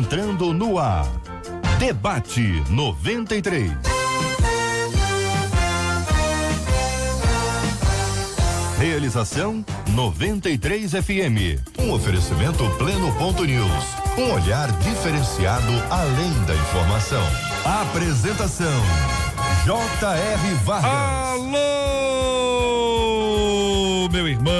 entrando no ar. Debate 93. Realização 93 FM. Um oferecimento Pleno Ponto News. Um olhar diferenciado além da informação. Apresentação J.R. Vargas. Alô, meu irmão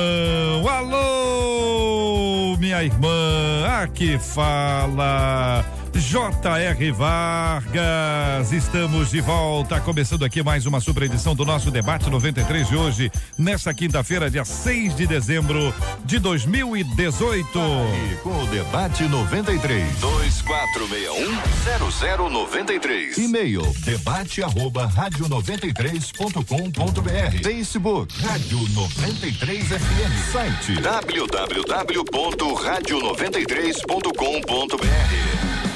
irmã, a que fala J.R. Vargas, estamos de volta, começando aqui mais uma super edição do nosso debate 93 de hoje, nesta quinta-feira, dia 6 de dezembro de 2018. E com o debate 93 2461 0093. E-mail debate arroba rádio 93.com.br. Facebook Rádio 93 FM. Site www.radio93.com.br.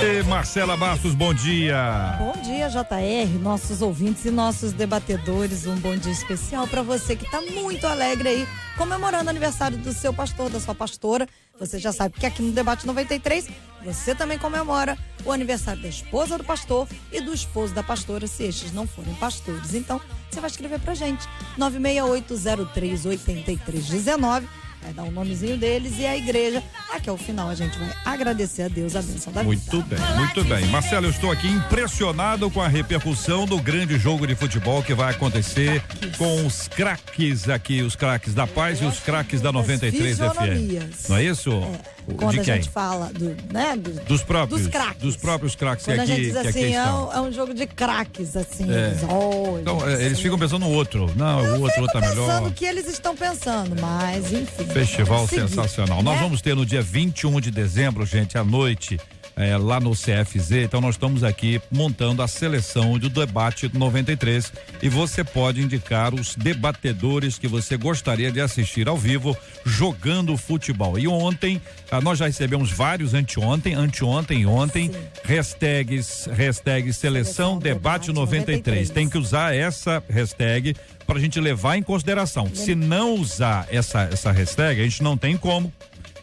E Marcela Bastos, bom dia. Bom dia, JR, nossos ouvintes e nossos debatedores. Um bom dia especial para você que está muito alegre aí, comemorando o aniversário do seu pastor, da sua pastora. Você já sabe que aqui no Debate 93 você também comemora o aniversário da esposa do pastor e do esposo da pastora, se estes não forem pastores. Então, você vai escrever pra gente, 968038319 Vai dar o um nomezinho deles e a igreja. Aqui é o final a gente vai agradecer a Deus a bênção da muito vida. Muito bem, muito bem. Marcelo, eu estou aqui impressionado com a repercussão do grande jogo de futebol que vai acontecer craques. com os craques aqui, os craques da paz eu e os craques da 93 FM. Não é isso? É quando a quem? gente fala do, né, do, dos próprios dos craques. Dos próprios craques quando aqui, a gente diz assim, é um, é, um, jogo de craques, assim. É. Então, é eles, então, assim. eles ficam pensando no outro. Não, Eu o outro, está é melhor. pensando o que eles estão pensando, mas enfim. Festival sensacional. Seguir, Nós né? vamos ter no dia 21 de dezembro, gente, à noite é, lá no CFZ. Então nós estamos aqui montando a seleção do debate 93 e você pode indicar os debatedores que você gostaria de assistir ao vivo jogando futebol. E ontem ah, nós já recebemos vários anteontem, anteontem ontem Sim. hashtags, hashtag seleção, seleção debate 93. Tem que usar essa hashtag para a gente levar em consideração. Se não usar essa essa hashtag, a gente não tem como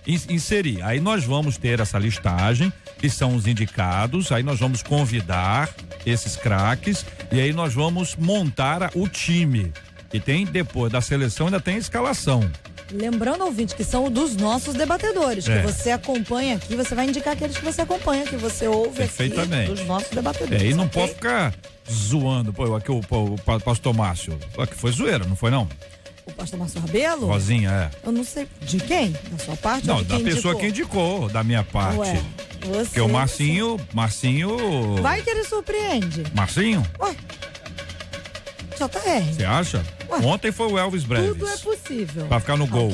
inserir. Aí nós vamos ter essa listagem que são os indicados. Aí nós vamos convidar esses craques e aí nós vamos montar o time. E tem depois da seleção ainda tem a escalação. Lembrando, ouvinte, que são dos nossos debatedores, é. que você acompanha aqui, você vai indicar aqueles que você acompanha, que você ouve Perfeitamente. aqui dos nossos debatedores. É, e não okay? pode ficar zoando, pô, aqui o, o, o pastor Márcio. Aqui foi zoeira, não foi não? O pastor Marcelo Rabelo? Rosinha, é. Eu não sei. De quem? Da sua parte? Não, da pessoa indicou? que indicou, da minha parte. Ué, você. Porque o Marcinho. Marcinho. Vai que ele surpreende. Marcinho? Ué. JR. Você acha? Ué, Ontem foi o Elvis Breves. Tudo é possível. Pra ficar no gol.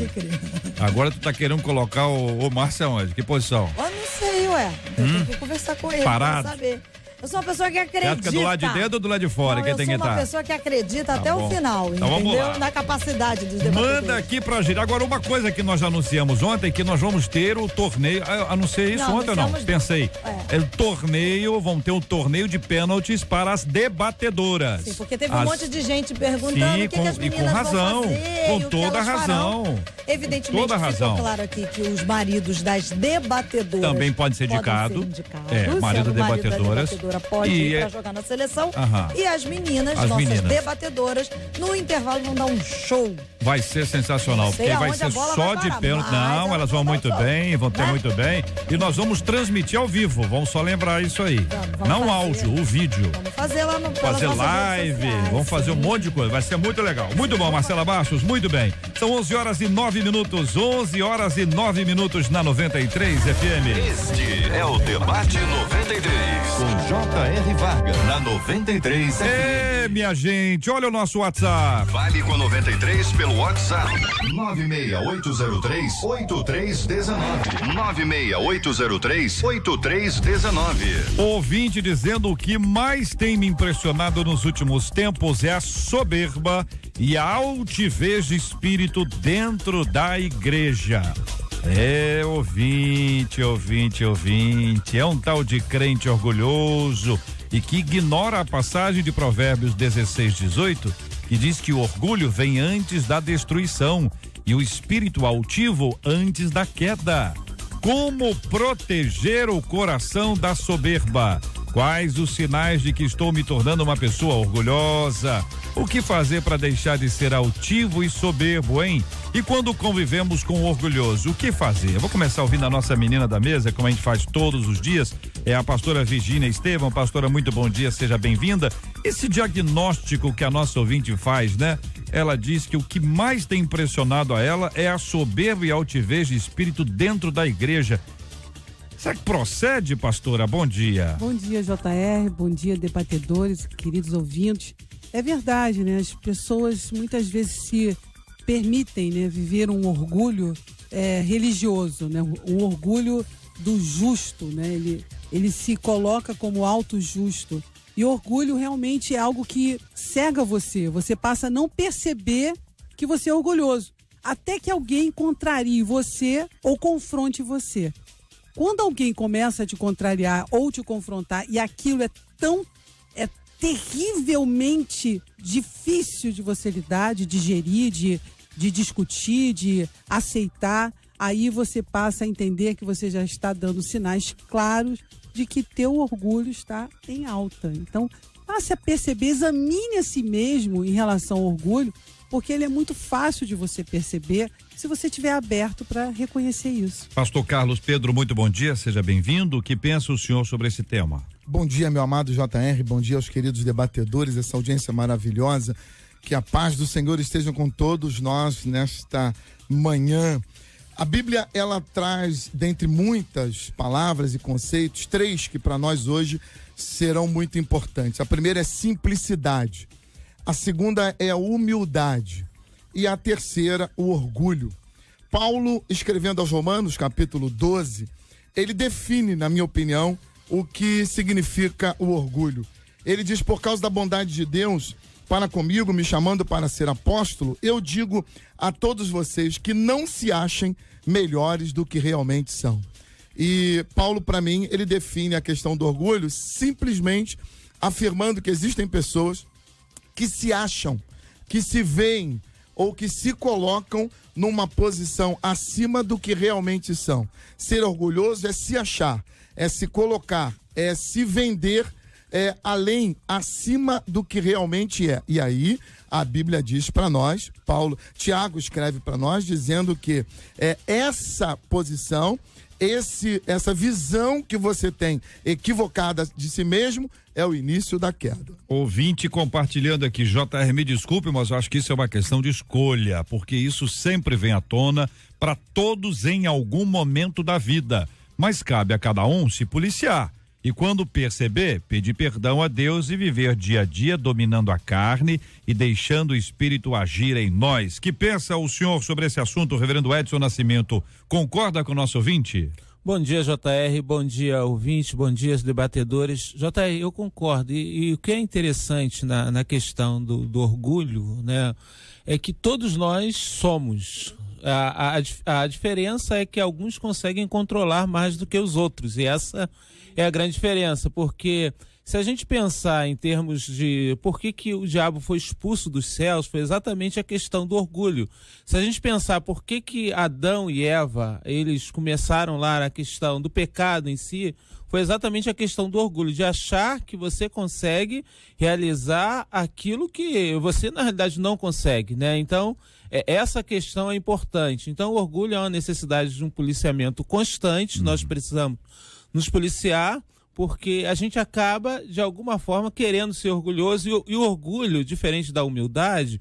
Ah, Agora tu tá querendo colocar o, o Márcio aonde? Que posição? Eu não sei, ué. Eu hum? tenho que conversar com ele Parado. pra saber. Eu sou uma pessoa que acredita. Você é do lado de dentro ou do lado de fora? Não, estar. eu sou uma tá? pessoa que acredita tá até bom. o final, então entendeu? Vamos lá. Na capacidade dos debatedores. Manda aqui pra gente. Agora, uma coisa que nós anunciamos ontem, que nós vamos ter o torneio, ah, eu anunciei isso não, ontem ou não? Pensei. É. é. o torneio, vamos ter um torneio de pênaltis para as debatedoras. Sim, porque teve as... um monte de gente perguntando Sim, o que, com, que as meninas e com razão, fazer, com toda a razão. Farão. Evidentemente, com toda a razão. claro aqui que os maridos das debatedoras também podem ser indicados. Indicado, é, marido, das marido debatedoras. Da debatedora jogadora pode e ir pra é- jogar na seleção. Aham. E as meninas, as nossas meninas. debatedoras, no intervalo vão dar um show. Vai ser sensacional, porque vai ser só vai de pênalti. Não, elas, elas vão muito show. bem, vão ter né? muito bem. E nós vamos transmitir ao vivo, vamos só lembrar isso aí. Vamos, vamos Não fazer. áudio, o vídeo. Vamos fazer lá no Fazer live, sociais, vamos fazer sim. um monte de coisa, vai ser muito legal. Muito bom, Marcela Bastos, muito bem. São 11 horas e 9 minutos, 11 horas e 9 minutos na 93 FM. Este é o Debate 93. Com J.R. Vargas, na 93 FM. É, minha gente, olha o nosso WhatsApp. Fale com a 93 pelo WhatsApp. 96803 8319. 96803 8319. Ouvinte dizendo o que mais tem me impressionado nos últimos tempos é a soberba e a altivez de espírito dentro da igreja. É, ouvinte, ouvinte, ouvinte. É um tal de crente orgulhoso e que ignora a passagem de Provérbios 16, 18, que diz que o orgulho vem antes da destruição e o espírito altivo antes da queda. Como proteger o coração da soberba? Quais os sinais de que estou me tornando uma pessoa orgulhosa? O que fazer para deixar de ser altivo e soberbo, hein? E quando convivemos com o orgulhoso, o que fazer? Eu vou começar ouvindo a nossa menina da mesa, como a gente faz todos os dias, é a pastora Virginia Estevam. Pastora, muito bom dia, seja bem-vinda. Esse diagnóstico que a nossa ouvinte faz, né? Ela diz que o que mais tem impressionado a ela é a soberba e altivez de espírito dentro da igreja. Será que procede, pastora? Bom dia. Bom dia, JR. Bom dia, debatedores, queridos ouvintes. É verdade, né? As pessoas muitas vezes se permitem né, viver um orgulho é, religioso, né? um orgulho do justo, né? ele, ele se coloca como alto justo. E orgulho realmente é algo que cega você, você passa a não perceber que você é orgulhoso, até que alguém contrarie você ou confronte você. Quando alguém começa a te contrariar ou te confrontar e aquilo é tão é terrivelmente difícil de você lidar, de digerir, de, de discutir, de aceitar, aí você passa a entender que você já está dando sinais claros de que teu orgulho está em alta. Então, passe a perceber, examine a si mesmo em relação ao orgulho porque ele é muito fácil de você perceber se você estiver aberto para reconhecer isso. Pastor Carlos Pedro, muito bom dia, seja bem-vindo. O que pensa o senhor sobre esse tema? Bom dia, meu amado JR, bom dia aos queridos debatedores, essa audiência maravilhosa. Que a paz do Senhor esteja com todos nós nesta manhã. A Bíblia ela traz, dentre muitas palavras e conceitos, três que para nós hoje serão muito importantes. A primeira é simplicidade. A segunda é a humildade. E a terceira, o orgulho. Paulo, escrevendo aos Romanos, capítulo 12, ele define, na minha opinião, o que significa o orgulho. Ele diz: Por causa da bondade de Deus para comigo, me chamando para ser apóstolo, eu digo a todos vocês que não se achem melhores do que realmente são. E Paulo, para mim, ele define a questão do orgulho simplesmente afirmando que existem pessoas que se acham, que se veem ou que se colocam numa posição acima do que realmente são. Ser orgulhoso é se achar, é se colocar, é se vender é, além, acima do que realmente é. E aí a Bíblia diz para nós, Paulo, Tiago escreve para nós dizendo que é, essa posição esse, essa visão que você tem equivocada de si mesmo é o início da queda. Ouvinte compartilhando aqui, JR, me desculpe, mas eu acho que isso é uma questão de escolha, porque isso sempre vem à tona para todos em algum momento da vida. Mas cabe a cada um se policiar e quando perceber, pedir perdão a Deus e viver dia a dia dominando a carne e deixando o espírito agir em nós. Que pensa o senhor sobre esse assunto, reverendo Edson Nascimento? Concorda com o nosso ouvinte? Bom dia, JR. Bom dia, ouvinte. Bom dia, debatedores. JR, eu concordo. E, e o que é interessante na, na questão do, do, orgulho, né, é que todos nós somos. A, a, a diferença é que alguns conseguem controlar mais do que os outros. E essa é a grande diferença, porque se a gente pensar em termos de por que, que o diabo foi expulso dos céus, foi exatamente a questão do orgulho. Se a gente pensar por que, que Adão e Eva, eles começaram lá a questão do pecado em si, foi exatamente a questão do orgulho, de achar que você consegue realizar aquilo que você na realidade não consegue, né? Então, é, essa questão é importante. Então, o orgulho é uma necessidade de um policiamento constante, nós uhum. precisamos nos policiar, porque a gente acaba, de alguma forma, querendo ser orgulhoso, e, e o orgulho, diferente da humildade,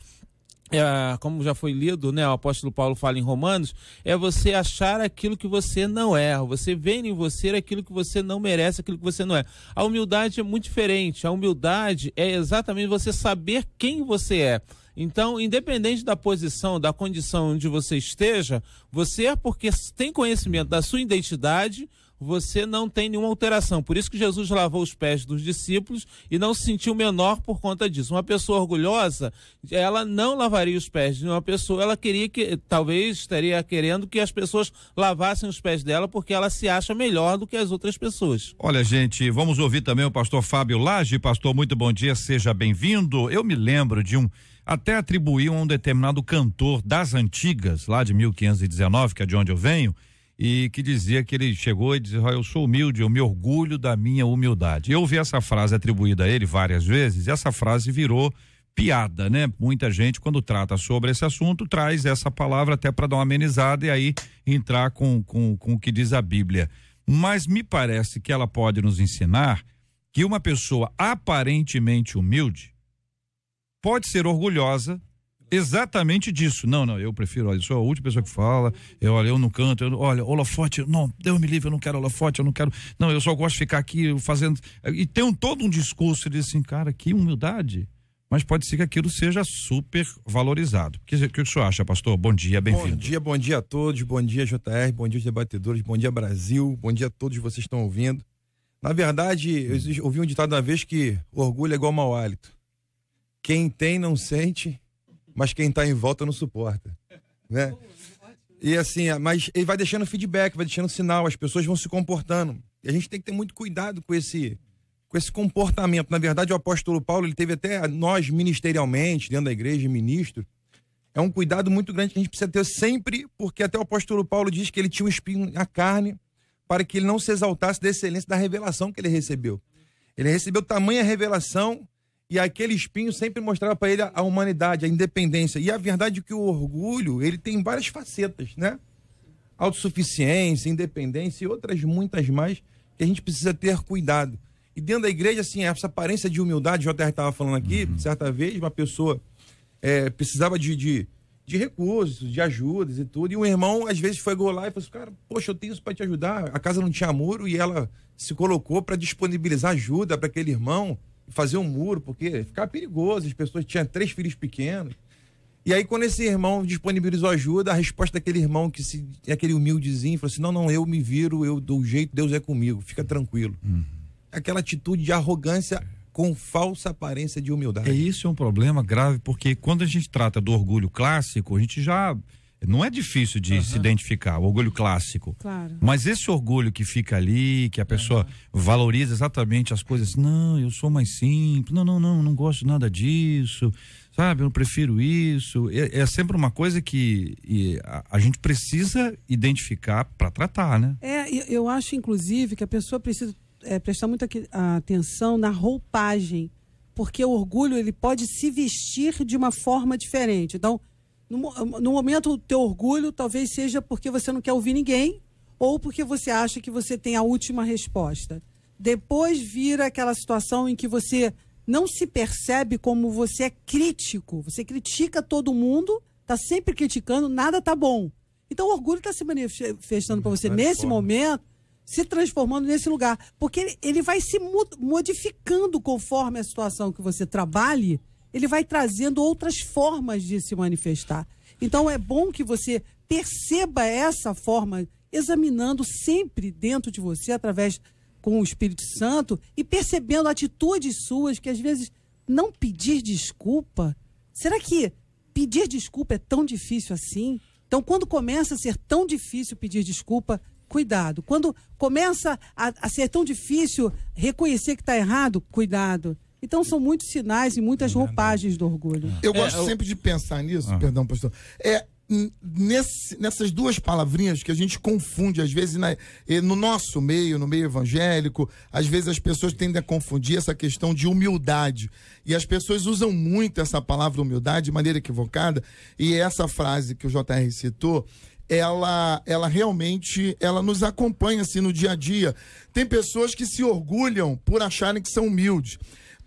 é, como já foi lido, né, o apóstolo Paulo fala em Romanos, é você achar aquilo que você não é, você ver em você aquilo que você não merece, aquilo que você não é. A humildade é muito diferente, a humildade é exatamente você saber quem você é. Então, independente da posição, da condição onde você esteja, você, é porque tem conhecimento da sua identidade, você não tem nenhuma alteração. Por isso que Jesus lavou os pés dos discípulos e não se sentiu menor por conta disso. Uma pessoa orgulhosa, ela não lavaria os pés de uma pessoa, ela queria que, talvez estaria querendo que as pessoas lavassem os pés dela porque ela se acha melhor do que as outras pessoas. Olha, gente, vamos ouvir também o pastor Fábio Lage. Pastor, muito bom dia, seja bem-vindo. Eu me lembro de um até atribuíam a um determinado cantor das antigas, lá de 1519, que é de onde eu venho, e que dizia que ele chegou e dizia oh, Eu sou humilde, eu me orgulho da minha humildade. Eu ouvi essa frase atribuída a ele várias vezes, e essa frase virou piada, né? Muita gente, quando trata sobre esse assunto, traz essa palavra até para dar uma amenizada e aí entrar com, com, com o que diz a Bíblia. Mas me parece que ela pode nos ensinar que uma pessoa aparentemente humilde pode ser orgulhosa exatamente disso. Não, não, eu prefiro, olha, eu sou a última pessoa que fala, eu, olha, eu não canto, eu, olha, holofote, não, Deus me livre, eu não quero holofote, eu não quero, não, eu só gosto de ficar aqui fazendo, e tem um, todo um discurso de assim, cara, que humildade, mas pode ser que aquilo seja super valorizado. O que, que o senhor acha, pastor? Bom dia, bem-vindo. Bom dia, bom dia a todos, bom dia JR, bom dia debatedores, bom dia Brasil, bom dia a todos vocês estão ouvindo. Na verdade, eu hum. ouvi um ditado uma vez que orgulho é igual mau hálito. Quem tem não sente mas quem está em volta não suporta, né? E assim, é, mas ele vai deixando feedback, vai deixando sinal, as pessoas vão se comportando. E a gente tem que ter muito cuidado com esse com esse comportamento. Na verdade, o apóstolo Paulo, ele teve até nós ministerialmente, dentro da igreja, ministro, é um cuidado muito grande que a gente precisa ter sempre, porque até o apóstolo Paulo diz que ele tinha um espinho na carne para que ele não se exaltasse da excelência da revelação que ele recebeu. Ele recebeu tamanha revelação e aquele espinho sempre mostrava para ele a humanidade, a independência. E a verdade é que o orgulho, ele tem várias facetas, né? Autossuficiência, independência e outras muitas mais que a gente precisa ter cuidado. E dentro da igreja, assim, essa aparência de humildade, o JR estava falando aqui, uhum. certa vez, uma pessoa é, precisava de, de, de, recursos, de ajudas e tudo. E um irmão, às vezes, foi lá e falou assim: cara, poxa, eu tenho isso para te ajudar. A casa não tinha muro e ela se colocou para disponibilizar ajuda para aquele irmão fazer um muro, porque ficava perigoso, as pessoas tinham três filhos pequenos. E aí, quando esse irmão disponibilizou ajuda, a resposta daquele irmão, que se, aquele humildezinho, falou assim: não, não, eu me viro, eu dou jeito, Deus é comigo, fica tranquilo. Uhum. Aquela atitude de arrogância com falsa aparência de humildade. E é, isso é um problema grave, porque quando a gente trata do orgulho clássico, a gente já não é difícil de uhum. se identificar, o orgulho clássico. Claro. Mas esse orgulho que fica ali, que a pessoa uhum. valoriza exatamente as coisas, não, eu sou mais simples, não, não, não, não gosto nada disso, sabe, eu não prefiro isso. É, é sempre uma coisa que e, a, a, gente precisa identificar para tratar, né? É, eu acho, inclusive, que a pessoa precisa é, prestar muita atenção na roupagem, porque o orgulho ele pode se vestir de uma forma diferente. Então, no, ah, no momento, o teu orgulho talvez seja porque você não quer ouvir ninguém ou porque você acha que você tem a última resposta. Depois vira aquela situação em que você não se percebe como você é crítico. Você critica todo mundo, tá sempre criticando, nada tá bom. Então o orgulho está se manifestando para você nesse momento, se transformando nesse lugar. Porque ele, ele vai se modificando conforme a situação que você trabalhe ele vai trazendo outras formas de se manifestar. Então é bom que você perceba essa forma, examinando sempre dentro de você, através com o Espírito Santo, e percebendo atitudes suas que às vezes não pedir desculpa. Será que pedir desculpa é tão difícil assim? Então, quando começa a ser tão difícil pedir desculpa, cuidado. Quando começa a, a ser tão difícil reconhecer que está errado, cuidado. Então são muitos sinais e muitas é roupagens do orgulho. Ah. Eu gosto é, eu... sempre de pensar nisso, ah. perdão, pastor. É nesse, nessas duas palavrinhas que a gente confunde, às vezes, na, no nosso meio, no meio evangélico, às vezes as pessoas tendem a confundir essa questão de humildade. E as pessoas usam muito essa palavra humildade de maneira equivocada. E essa frase que o JR citou, ela, ela realmente ela nos acompanha assim no dia a dia. Tem pessoas que se orgulham por acharem que são humildes.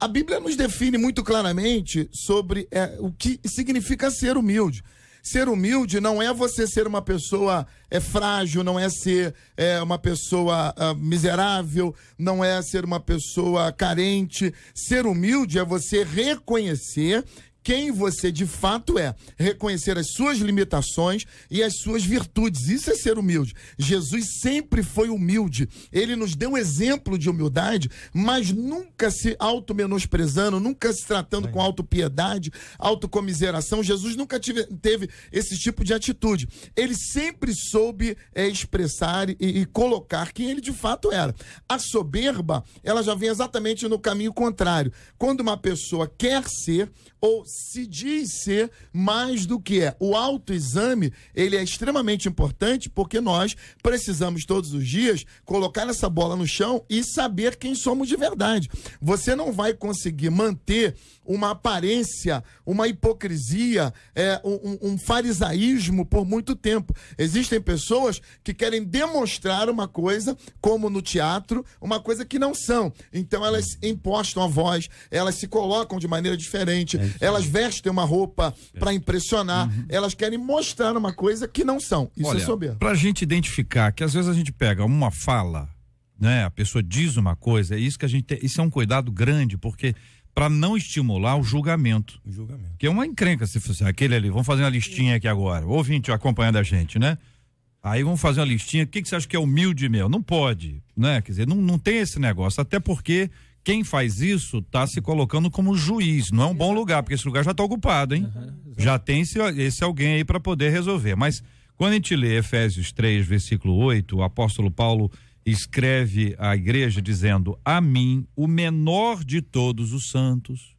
A Bíblia nos define muito claramente sobre é, o que significa ser humilde. Ser humilde não é você ser uma pessoa é, frágil, não é ser é, uma pessoa é, miserável, não é ser uma pessoa carente. Ser humilde é você reconhecer quem você de fato é, reconhecer as suas limitações e as suas virtudes. Isso é ser humilde. Jesus sempre foi humilde. Ele nos deu um exemplo de humildade, mas nunca se auto-menosprezando, nunca se tratando auto com autopiedade, autocomiseração. Jesus nunca tive, teve esse tipo de atitude. Ele sempre soube é, expressar e, e colocar quem ele de fato era. A soberba, ela já vem exatamente no caminho contrário. Quando uma pessoa quer ser, ou se diz ser mais do que é. O autoexame, ele é extremamente importante porque nós precisamos todos os dias colocar essa bola no chão e saber quem somos de verdade. Você não vai conseguir manter uma aparência, uma hipocrisia, é, um, um farisaísmo por muito tempo. Existem pessoas que querem demonstrar uma coisa, como no teatro, uma coisa que não são. Então elas impostam a voz, elas se colocam de maneira diferente, é elas vestem uma roupa para uhum. impressionar, uhum. elas querem mostrar uma coisa que não são. Isso é Olha, é soberba. Para a gente identificar que às vezes a gente pega uma fala né? A pessoa diz uma coisa, é isso que a gente tem, isso é um cuidado grande, porque para não estimular o julgamento. O julgamento. Que é uma encrenca, se fosse aquele ali. Vamos fazer uma listinha aqui agora. Ouvinte acompanhando a gente, né? Aí vamos fazer uma listinha. O que, que você acha que é humilde meu? Não pode, né? Quer dizer, não, não tem esse negócio. Até porque quem faz isso está se colocando como juiz. Não é um bom lugar, porque esse lugar já está ocupado, hein? Uhum, já tem esse, esse alguém aí para poder resolver. Mas quando a gente lê Efésios 3, versículo 8, o apóstolo Paulo escreve à igreja dizendo: A mim, o menor de todos os santos,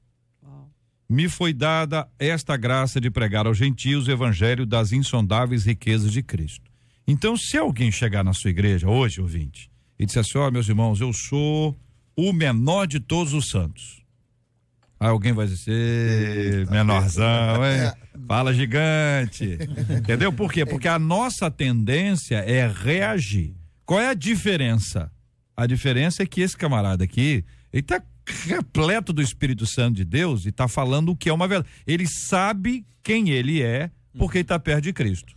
me foi dada esta graça de pregar aos gentios o evangelho das insondáveis riquezas de Cristo. Então, se alguém chegar na sua igreja hoje, ouvinte, e disser assim: Ó, oh, meus irmãos, eu sou o menor de todos os santos. Aí alguém vai dizer, menorzão, hein? É. Fala gigante. Entendeu? Por quê? Porque a nossa tendência é reagir. Qual é a diferença? A diferença é que esse camarada aqui, ele está repleto do Espírito Santo de Deus e está falando o que é uma verdade. Ele sabe quem ele é porque uhum. ele está perto de Cristo.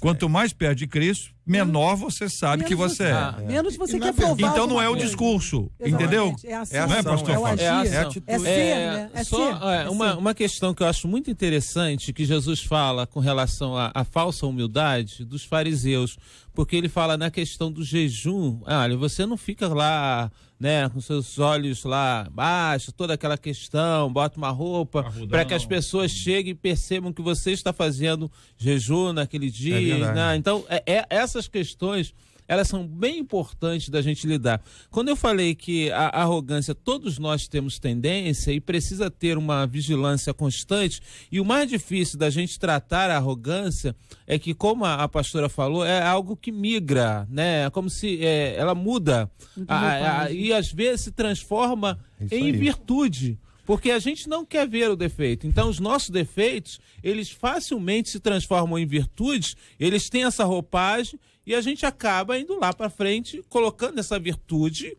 Quanto é. mais perto de Cristo, menor você sabe menos que você é. Ah, é. Menos você e quer é provar. Então não é o coisa. discurso, Exatamente. entendeu? É a é, ação, é, é, pastor é, a é, a é ser, né? É só ser. É, uma, uma questão que eu acho muito interessante que Jesus fala com relação à falsa humildade dos fariseus, porque ele fala na questão do jejum, ah, olha, você não fica lá né, com seus olhos lá baixos, toda aquela questão, bota uma roupa para que as pessoas cheguem e percebam que você está fazendo jejum naquele dia. Né? Então, é, é, essa essas questões elas são bem importantes da gente lidar. Quando eu falei que a arrogância, todos nós temos tendência e precisa ter uma vigilância constante, e o mais difícil da gente tratar a arrogância é que, como a, a pastora falou, é algo que migra, né? É como se é, ela muda a, a, e às vezes se transforma é em virtude porque a gente não quer ver o defeito. Então, os nossos defeitos, eles facilmente se transformam em virtudes, eles têm essa roupagem e a gente acaba indo lá para frente colocando essa virtude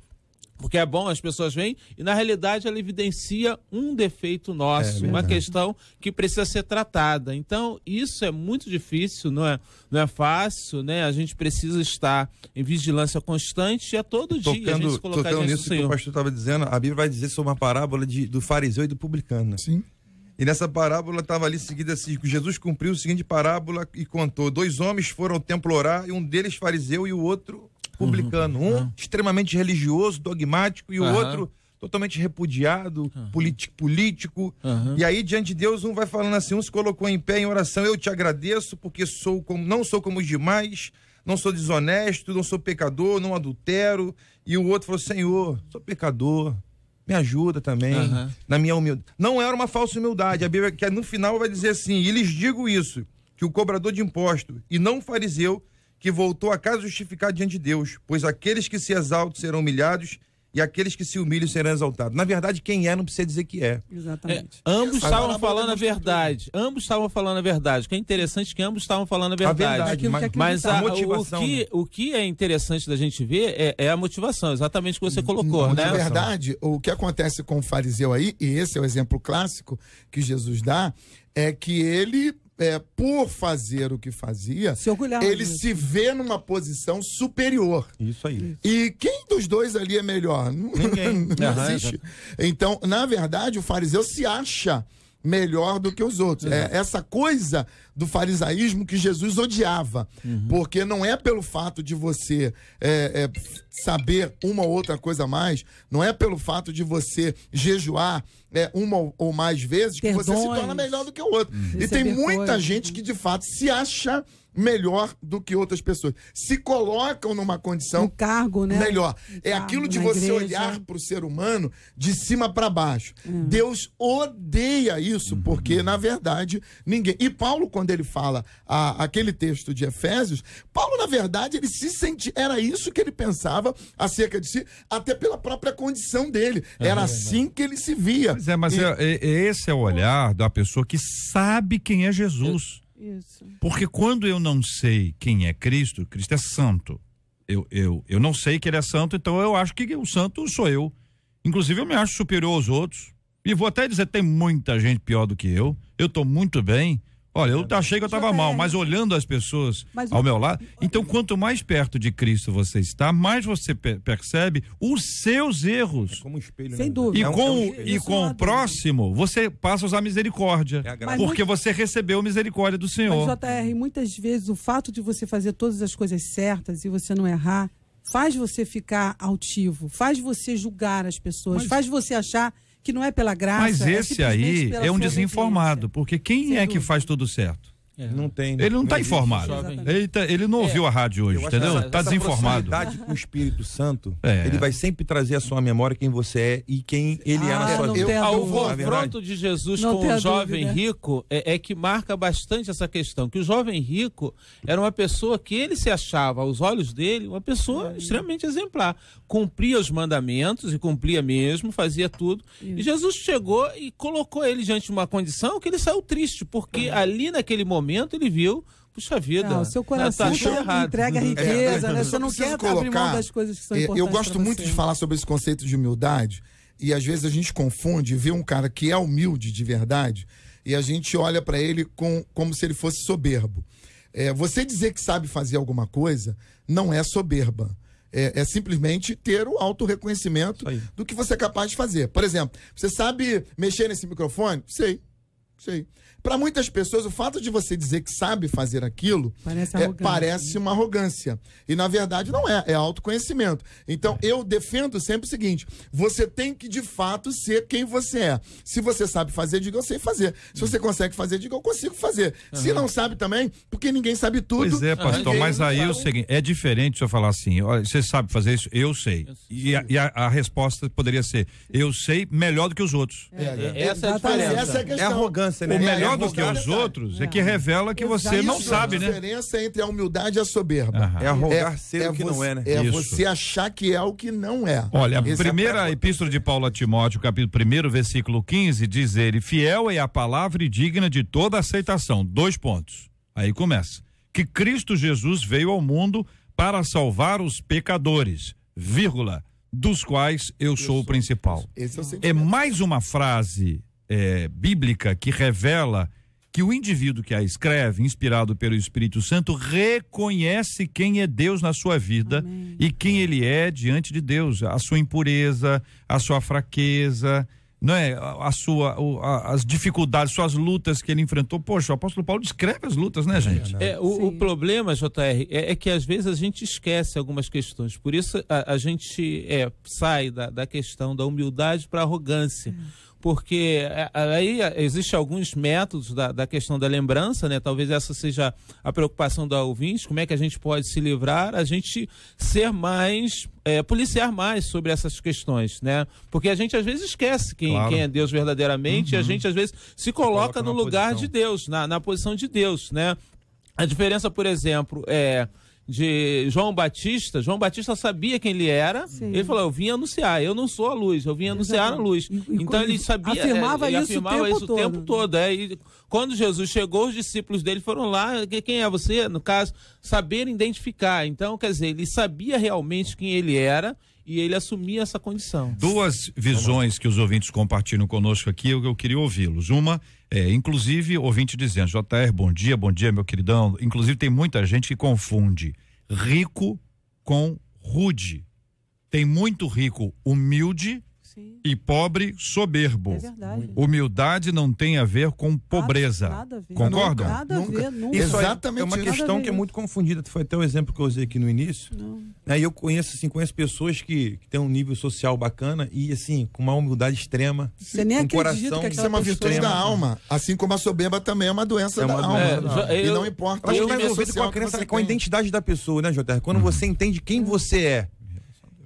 porque é bom, as pessoas vêm e, na realidade, ela evidencia um defeito nosso, é uma questão que precisa ser tratada. Então, isso é muito difícil, não é, não é fácil, né? A gente precisa estar em vigilância constante e a é todo tocando, dia a gente se colocar nisso que o pastor estava dizendo, a Bíblia vai dizer sobre uma parábola de, do fariseu e do publicano. Sim. E nessa parábola estava ali seguida assim, Jesus cumpriu a seguinte parábola e contou: dois homens foram ao templo orar, e um deles fariseu e o outro republicano. Uhum. Um extremamente religioso, dogmático, e o outro totalmente repudiado, uhum. político. Uhum. E aí, diante de Deus, um vai falando assim: um se colocou em pé em oração, eu te agradeço, porque sou como, não sou como os demais, não sou desonesto, não sou pecador, não adultero. E o outro falou: Senhor, sou pecador. Me ajuda também uhum. na minha humildade. Não era uma falsa humildade. A Bíblia que no final vai dizer assim: e lhes digo isso, que o cobrador de imposto e não o fariseu que voltou a casa justificada diante de Deus, pois aqueles que se exaltam serão humilhados e aqueles que se humilham serão exaltados. Na verdade, quem é não precisa dizer que é. Exatamente. É, ambos estavam falando a verdade. Ambos estavam falando a verdade. O que é interessante é que ambos estavam falando a verdade. A verdade mas, mas é a, a motivação, o, que, né? o que é interessante da gente ver é, é a motivação, exatamente o que você hum, colocou. Hum, né? Na verdade, o que acontece com o fariseu aí, e esse é o exemplo clássico que Jesus dá, é que ele é, por fazer o que fazia, se ele disso. se vê numa posição superior. Isso aí. E quem dos dois ali é melhor? Ninguém. Não, não existe. Então, na verdade, o fariseu se acha melhor do que os outros. É essa coisa do farisaísmo que Jesus odiava. Uhum. Porque não é pelo fato de você é, é, saber uma ou outra coisa a mais, não é pelo fato de você jejuar é, uma ou mais vezes que Perdões. você se torna melhor do que o outro. Uhum. E tem muita coisa. gente né? que de fato se acha melhor do que outras pessoas. Se colocam numa condição um cargo, né? melhor. é cargo, aquilo de você igreja. olhar para o ser humano de cima para baixo. Hum. Deus odeia isso, uhum. porque, na verdade, ninguém. E Paulo, quando ele fala a, aquele texto de Efésios, Paulo, na verdade, ele se sentia. Era isso que ele pensava acerca de si, até pela própria condição dele. É era é, assim que ele se via. Pois é, mas e... É, é, esse é o olhar da pessoa que sabe quem é Jesus. Eu... Isso. Porque quando eu não sei quem é Cristo, Cristo é santo. Eu, eu, eu não sei que ele é santo, então eu acho que o santo sou eu. Inclusive, eu me acho superior aos outros. E vou até dizer: tem muita gente pior do que eu. Eu estou muito bem. Olha, eu achei que eu estava mal, mas olhando as pessoas mas, ao meu lado. Então, quanto mais perto de Cristo você está, mais você percebe os seus erros. É como um espelho, Sem né? dúvida. E é com, é um e com o próximo, você passa a usar misericórdia. É porque muito... você recebeu misericórdia do Senhor. Mas, JR, muitas vezes o fato de você fazer todas as coisas certas e você não errar faz você ficar altivo, faz você julgar as pessoas, mas... faz você achar que não é pela graça. Mas é esse é aí é um desinformado, porque quem Sem é dúvida. que faz tudo certo? É. Não tem. Né? Ele não está informado. Ele, tá, ele, não é. ouviu a rádio hoje, entendeu? Está desinformado. com o Espírito Santo, é. ele vai sempre trazer à sua memória quem você é e quem ele ah, é na ah, sua não vida. o confronto de Jesus não com o jovem dúvida. rico é, é que marca bastante essa questão. Que o jovem rico era uma pessoa que ele se achava, aos olhos dele, uma pessoa é. extremamente exemplar. Cumpria os mandamentos, e cumpria mesmo, fazia tudo. Isso. E Jesus chegou e colocou ele diante de uma condição que ele saiu triste, porque ali naquele momento momento ele viu puxa vida. Não, seu né, coração tá, errado. entrega é, riqueza, é, né? Você não quer colocar, abrir mão das coisas que são é, importantes. Eu gosto muito de falar sobre esse conceito de humildade. E às vezes a gente confunde, vê um cara que é humilde de verdade, e a gente olha para ele com, como se ele fosse soberbo. É, você dizer que sabe fazer alguma coisa não é soberba. É, é, simplesmente ter o auto-reconhecimento do que você é capaz de fazer. Por exemplo, você sabe mexer nesse microfone? Sei. Sei. Para muitas pessoas, o fato de você dizer que sabe fazer aquilo parece, é, parece uma arrogância. E na verdade não é, é autoconhecimento. Então é. eu defendo sempre o seguinte: você tem que de fato ser quem você é. Se você sabe fazer, diga eu sei fazer. Se você consegue fazer, diga eu consigo fazer. Uhum. Se não sabe também, porque ninguém sabe tudo. Pois é, pastor, mas aí é o seguinte: é diferente se eu falar assim, olha, você sabe fazer isso? Eu sei. Eu e, a, e a, a, resposta poderia ser: eu sei melhor do que os outros. É, é, é essa é a diferença. Essa é, a questão. é arrogância, né? O melhor melhor do que os tá. outros é que é. revela que você não sabe, né? A diferença entre a humildade e a soberba. É arrogar é- ser o é que não é, né? É você achar que é o que não é. Olha, a primeira epístola de Paulo a Timóteo, capítulo 1, versículo 15, diz ele: Fiel é a palavra e digna de toda aceitação. Dois pontos. Aí começa. Que Cristo Jesus veio ao mundo para salvar os pecadores, vírgula, dos quais eu, eu sou, sou, o principal. É, o é mais uma frase é, bíblica que revela que o indivíduo que a escreve, inspirado pelo Espírito Santo, reconhece quem é Deus na sua vida Amém. e quem ele é diante de Deus, a sua impureza, a sua fraqueza, não é, a sua, a, as dificuldades, suas lutas que ele enfrentou. Poxa, o apóstolo Paulo descreve as lutas, né, gente? É, né? é o, o, problema, JR, é, é, que às vezes a gente esquece algumas questões. Por isso a, a gente é, sai da, da, questão da humildade para arrogância. Hum porque é, aí é, existem alguns métodos da, da, questão da lembrança, né? Talvez essa seja a preocupação da ouvinte, como é que a gente pode se livrar, a gente ser mais, é, policiar mais sobre essas questões, né? Porque a gente às vezes esquece quem, claro. quem é Deus verdadeiramente uhum. e a uhum. gente às vezes se coloca, coloca no lugar posição. de Deus, na, na posição de Deus, né? A diferença, por exemplo, é de João Batista, João Batista sabia quem ele era. Sim. Ele falou: Eu vim anunciar, eu não sou a luz, eu vim anunciar Exato. a luz. E, então ele sabia. Afirmava é, ele isso, afirmava o, tempo isso todo. o né? tempo todo. É, e quando Jesus chegou, os discípulos dele foram lá. Quem é você? No caso, saber identificar. Então, quer dizer, ele sabia realmente quem ele era e ele assumia essa condição. Duas visões que os ouvintes compartilham conosco aqui, eu, eu queria ouvi-los. Uma é, inclusive, ouvinte dizendo, JR, bom dia, bom dia, meu queridão. Inclusive, tem muita gente que confunde rico com rude. Tem muito rico humilde Sim. e pobre soberbo. É verdade. Humildade não tem a ver com pobreza. Nada, nada a ver. Concordam? Nada a ver, nunca. Isso é Exatamente. É uma questão que é muito confundida. Foi até o exemplo que eu usei aqui no início. Né? Eu conheço, assim, conheço pessoas que, que têm um nível social bacana e, assim, com uma humildade extrema. Você nem um coração que Isso é uma virtude é da alma. Assim como a soberba também é uma doença é uma da alma. É, eu, e não importa. Eu, eu, tá com a, crença, com a identidade da pessoa, né, Jotero? Quando uhum. você entende quem você é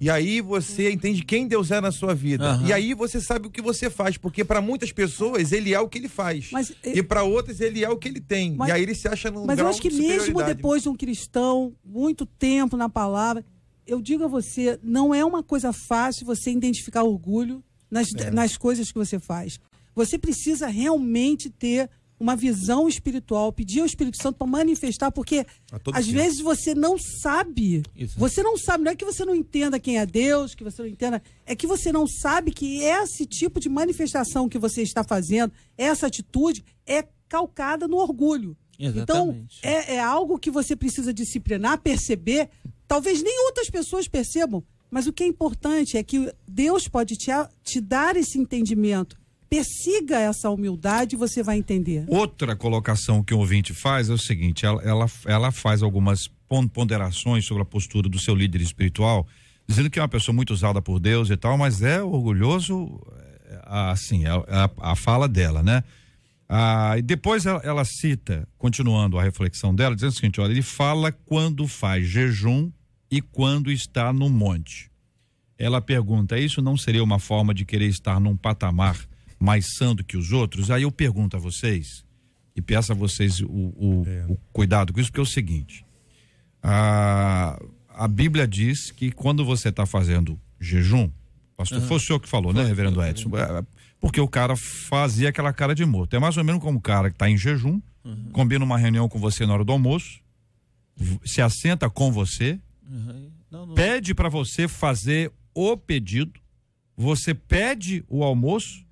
e aí você entende quem Deus é na sua vida. Uhum. E aí você sabe o que você faz, porque para muitas pessoas ele é o que ele faz. Mas, eh, e para outras ele é o que ele tem. Mas, e aí ele se acha num Mas eu acho que mesmo depois de um cristão, muito tempo na palavra, eu digo a você, não é uma coisa fácil você identificar orgulho nas, é. nas coisas que você faz. Você precisa realmente ter uma visão espiritual, pedir ao Espírito Santo para manifestar, porque às tempo. vezes você não sabe. Isso. Você não sabe, não é que você não entenda quem é Deus, que você não entenda, é que você não sabe que esse tipo de manifestação que você está fazendo, essa atitude, é calcada no orgulho. Então, Exatamente. Então, é, é algo que você precisa disciplinar, perceber. Talvez nem outras pessoas percebam, mas o que é importante é que Deus pode te, te dar esse entendimento Persiga essa humildade você vai entender. Outra colocação que o um ouvinte faz é o seguinte: ela, ela, ela faz algumas ponderações sobre a postura do seu líder espiritual, dizendo que é uma pessoa muito usada por Deus e tal, mas é orgulhoso, é, assim, a, é, é a, a fala dela, né? Ah, e depois ela, ela, cita, continuando a reflexão dela, dizendo o seguinte: olha, ele fala quando faz jejum e quando está no monte. Ela pergunta: isso não seria uma forma de querer estar num patamar mais sã do que os outros, aí eu pergunto a vocês, e peço a vocês o, o, é. o cuidado com isso, porque é o seguinte: a, a Bíblia diz que quando você está fazendo jejum, pastor, uhum. foi o senhor que falou, né, foi, né, reverendo foi, Edson? Foi. É, porque o cara fazia aquela cara de morto. É mais ou menos como o cara que está em jejum, uhum. combina uma reunião com você na hora do almoço, se assenta com você, uhum. não, não. pede para você fazer o pedido, você pede o almoço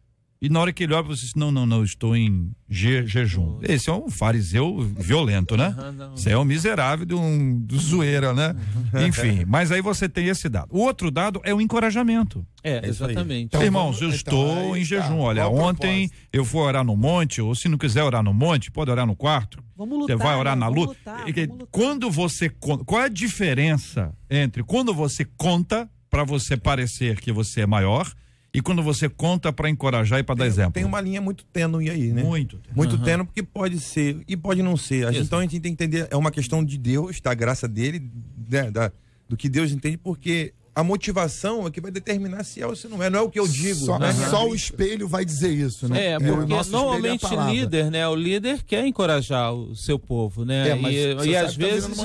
e na hora que ele olha, você diz: não, não, não, estou em je, jejum. Esse é um fariseu violento, né? Isso é um miserável de um de zoeira, né? Enfim, mas aí você tem esse dado. O outro dado é o encorajamento. É, exatamente. Então, Irmãos, eu então, estou em tá. jejum. Tá, Olha, ontem proposta? eu fui orar no monte, ou se não quiser orar no monte, pode orar no quarto. Vamos lutar, você vai orar né? na luta. quando você qual é a diferença entre quando você conta para você parecer que você é maior e quando você conta para encorajar e para dar exemplo. Tem uma linha muito tênue aí, né? Muito. Tênue. Muito uhum. tênue, porque pode ser e pode não ser. Então a gente tem que entender, é uma questão de Deus, da graça dele, né, da, do que Deus entende, porque a motivação é que vai determinar se é ou se não é. Não é o que eu digo. Só, né? É só o espelho vai dizer isso, né? É, é porque é, normalmente é líder, né? O líder quer encorajar o seu povo, né? É, mas e, tá né? e às é, vezes. é,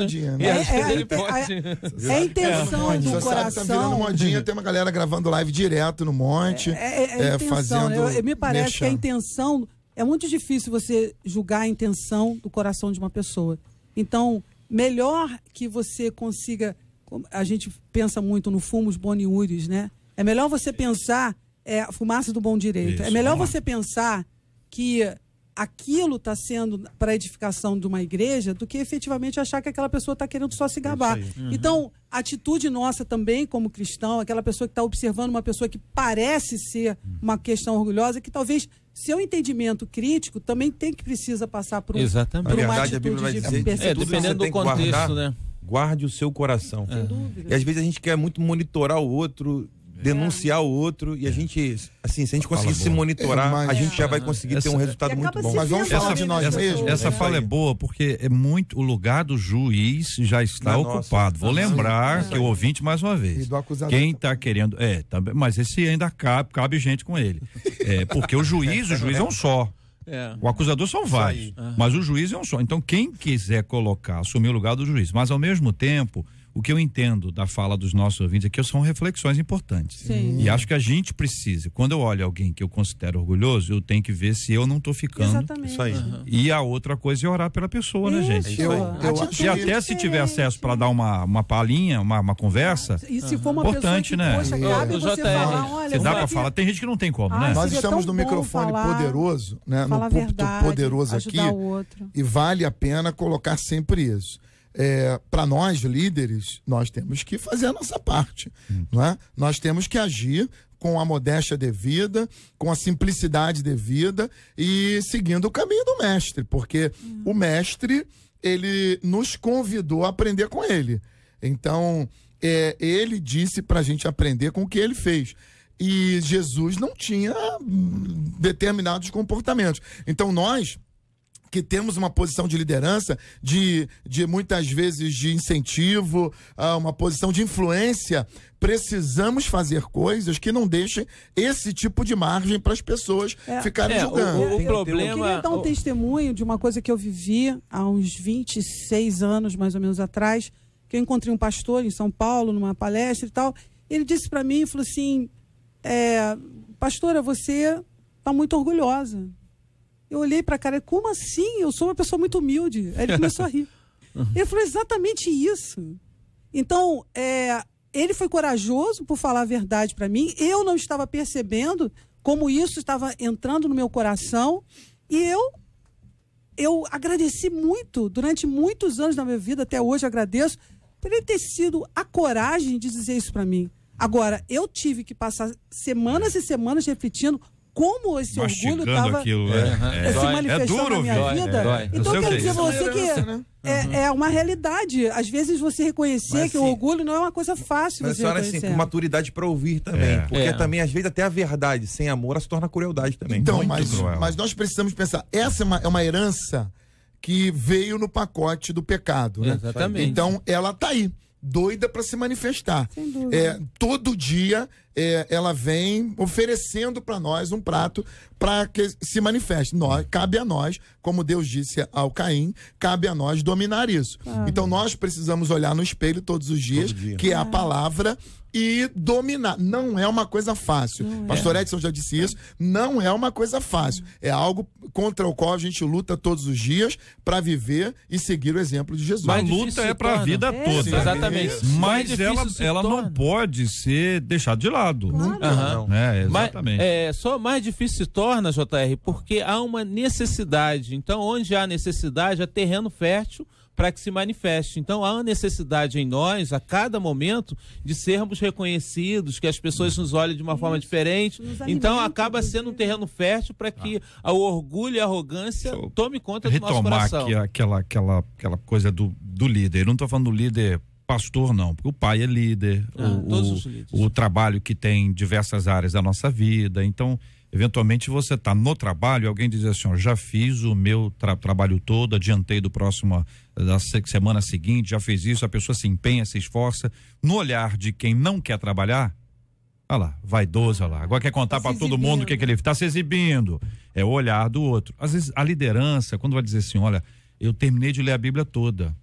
a intenção do você tá coração. modinha, tem uma galera gravando live direto no monte. É, intenção, fazendo. eu, me parece mexer. que a intenção. É muito difícil você julgar a intenção do coração de uma pessoa. Então, melhor que você consiga a gente pensa muito no fumos boniúris, né? É melhor você pensar é, a fumaça do bom direito. É isso, é melhor você pensar que aquilo está sendo para edificação de uma igreja do que efetivamente achar que aquela pessoa está querendo só se gabar. Uhum. Então, a atitude nossa também como cristão, aquela pessoa que está observando uma pessoa que parece ser uhum. uma questão orgulhosa, que talvez seu entendimento crítico também tem que precisa passar por, Exatamente. por uma verdade, atitude a Bíblia vai dizer, de é, dependendo do contexto, né? Guarde o seu coração. É. E às vezes a gente quer muito monitorar o outro, é. denunciar o outro e a é. gente, assim, se a gente conseguir se monitorar, é, mas, a gente já vai é. conseguir essa, ter um resultado muito bom. Mas vamos falar de nós essa, mesmos. Né? Essa fala é boa porque é muito o lugar do juiz já está ocupado. Nossa, Vou lembrar que o ouvinte mais uma vez. Quem está querendo, é, também, mas esse ainda cabe, cabe gente com ele. É, porque o juiz, o juiz é um só. É. O acusador são vários, mas o juiz é um só. Então, quem quiser colocar, assumir o lugar do juiz, mas ao mesmo tempo, o que eu entendo da fala dos nossos ouvintes aqui é são reflexões importantes. Sim. E acho que a gente precisa. Quando eu olho alguém que eu considero orgulhoso, eu tenho que ver se eu não estou ficando. Exatamente. Isso aí. Uhum. E a outra coisa é orar pela pessoa, né, isso. né, gente? É eu, eu, e até se tiver acesso para dar uma, uma palhinha, uma, uma conversa. E se for uma importante, pessoa que, né? Poxa, cabe é. você falar, olha, Você dá para falar, tem gente que não tem como, ah, né? Nós estamos no microfone falar, poderoso, né? No púlpito verdade, poderoso aqui. E vale a pena colocar sempre isso é, para nós líderes, nós temos que fazer a nossa parte, hum. não é? Nós temos que agir com a modéstia devida, com a simplicidade devida e seguindo o caminho do mestre, porque hum. o mestre ele nos convidou a aprender com ele. Então, é, ele disse para a gente aprender com o que ele fez. E Jesus não tinha hum, determinados comportamentos. Então, nós que temos uma posição de liderança, de, de muitas vezes de incentivo, ah, uma posição de influência, precisamos fazer coisas que não deixem esse tipo de margem para as pessoas é, ficarem é, julgando. O, o, o problema... Eu queria dar um testemunho de uma coisa que eu vivi há uns 26 anos, mais ou menos atrás, que eu encontrei um pastor em São Paulo, numa palestra e tal. Ele disse para mim, falou assim, é, pastora, você está muito orgulhosa eu olhei para a cara, como assim? Eu sou uma pessoa muito humilde. Aí ele começou a rir. Uhum. Ele falou exatamente isso. Então, é, ele foi corajoso por falar a verdade para mim. Eu não estava percebendo como isso estava entrando no meu coração. E eu eu agradeci muito, durante muitos anos da minha vida, até hoje agradeço, por ele ter sido a coragem de dizer isso para mim. Agora, eu tive que passar semanas e semanas refletindo como esse Mastigando orgulho estava é, né? é, se é manifestando duro, na minha dói, vida. Então, quer é dizer você que. É, né? é, é, uma realidade. Às vezes você reconhecer mas, que o orgulho não é uma coisa fácil. Mas você a senhora, assim, com maturidade para ouvir também. É. Porque é. também, às vezes, até a verdade sem amor se torna crueldade também. Então, mas, mas nós precisamos pensar. Essa é uma, é uma herança que veio no pacote do pecado. Né? Exatamente. Então, ela tá aí, doida para se manifestar. Sem dúvida. todo dia é, ela vem oferecendo para nós um prato para que se manifeste. Nós, cabe a nós, como Deus disse ao Caim, cabe a nós dominar isso. Ah. Então nós precisamos olhar no espelho todos os dias, Todo dia. que é a ah. palavra e dominar. Não é uma coisa fácil. Não é. Pastor é. Edson já disse isso. Não é uma coisa fácil. É algo contra o qual a gente luta todos os dias para viver e seguir o exemplo de Jesus. Mas luta é para a vida é. toda. É. Exatamente. Mas ela, ela não pode ser deixada de lado. Claro. uhum. É, exatamente. Mas, é, só mais difícil se torna, JR, porque há uma necessidade. Então, onde há necessidade, há terreno fértil para que se manifeste. Então há uma necessidade em nós, a cada momento, de sermos reconhecidos, que as pessoas nos olhem de uma Isso. forma diferente. Então acaba sendo um terreno fértil para que ah. o orgulho e a arrogância tome conta do nosso coração. Retomar aqui aquela, aquela, aquela coisa do, do líder. Eu não estou falando do líder pastor não, porque o pai é líder, ah, o, o, o, trabalho que tem diversas áreas da nossa vida. Então, eventualmente você está no trabalho, e alguém diz assim, ó, já fiz o meu tra trabalho todo, adiantei do próximo da semana seguinte, já fez isso, a pessoa se empenha, se esforça. No olhar de quem não quer trabalhar, Olha lá, vaidosa lá. Agora quer contar tá para todo mundo o que, é que ele está se exibindo. É o olhar do outro. Às vezes a liderança, quando vai dizer assim, olha, eu terminei de ler a Bíblia toda.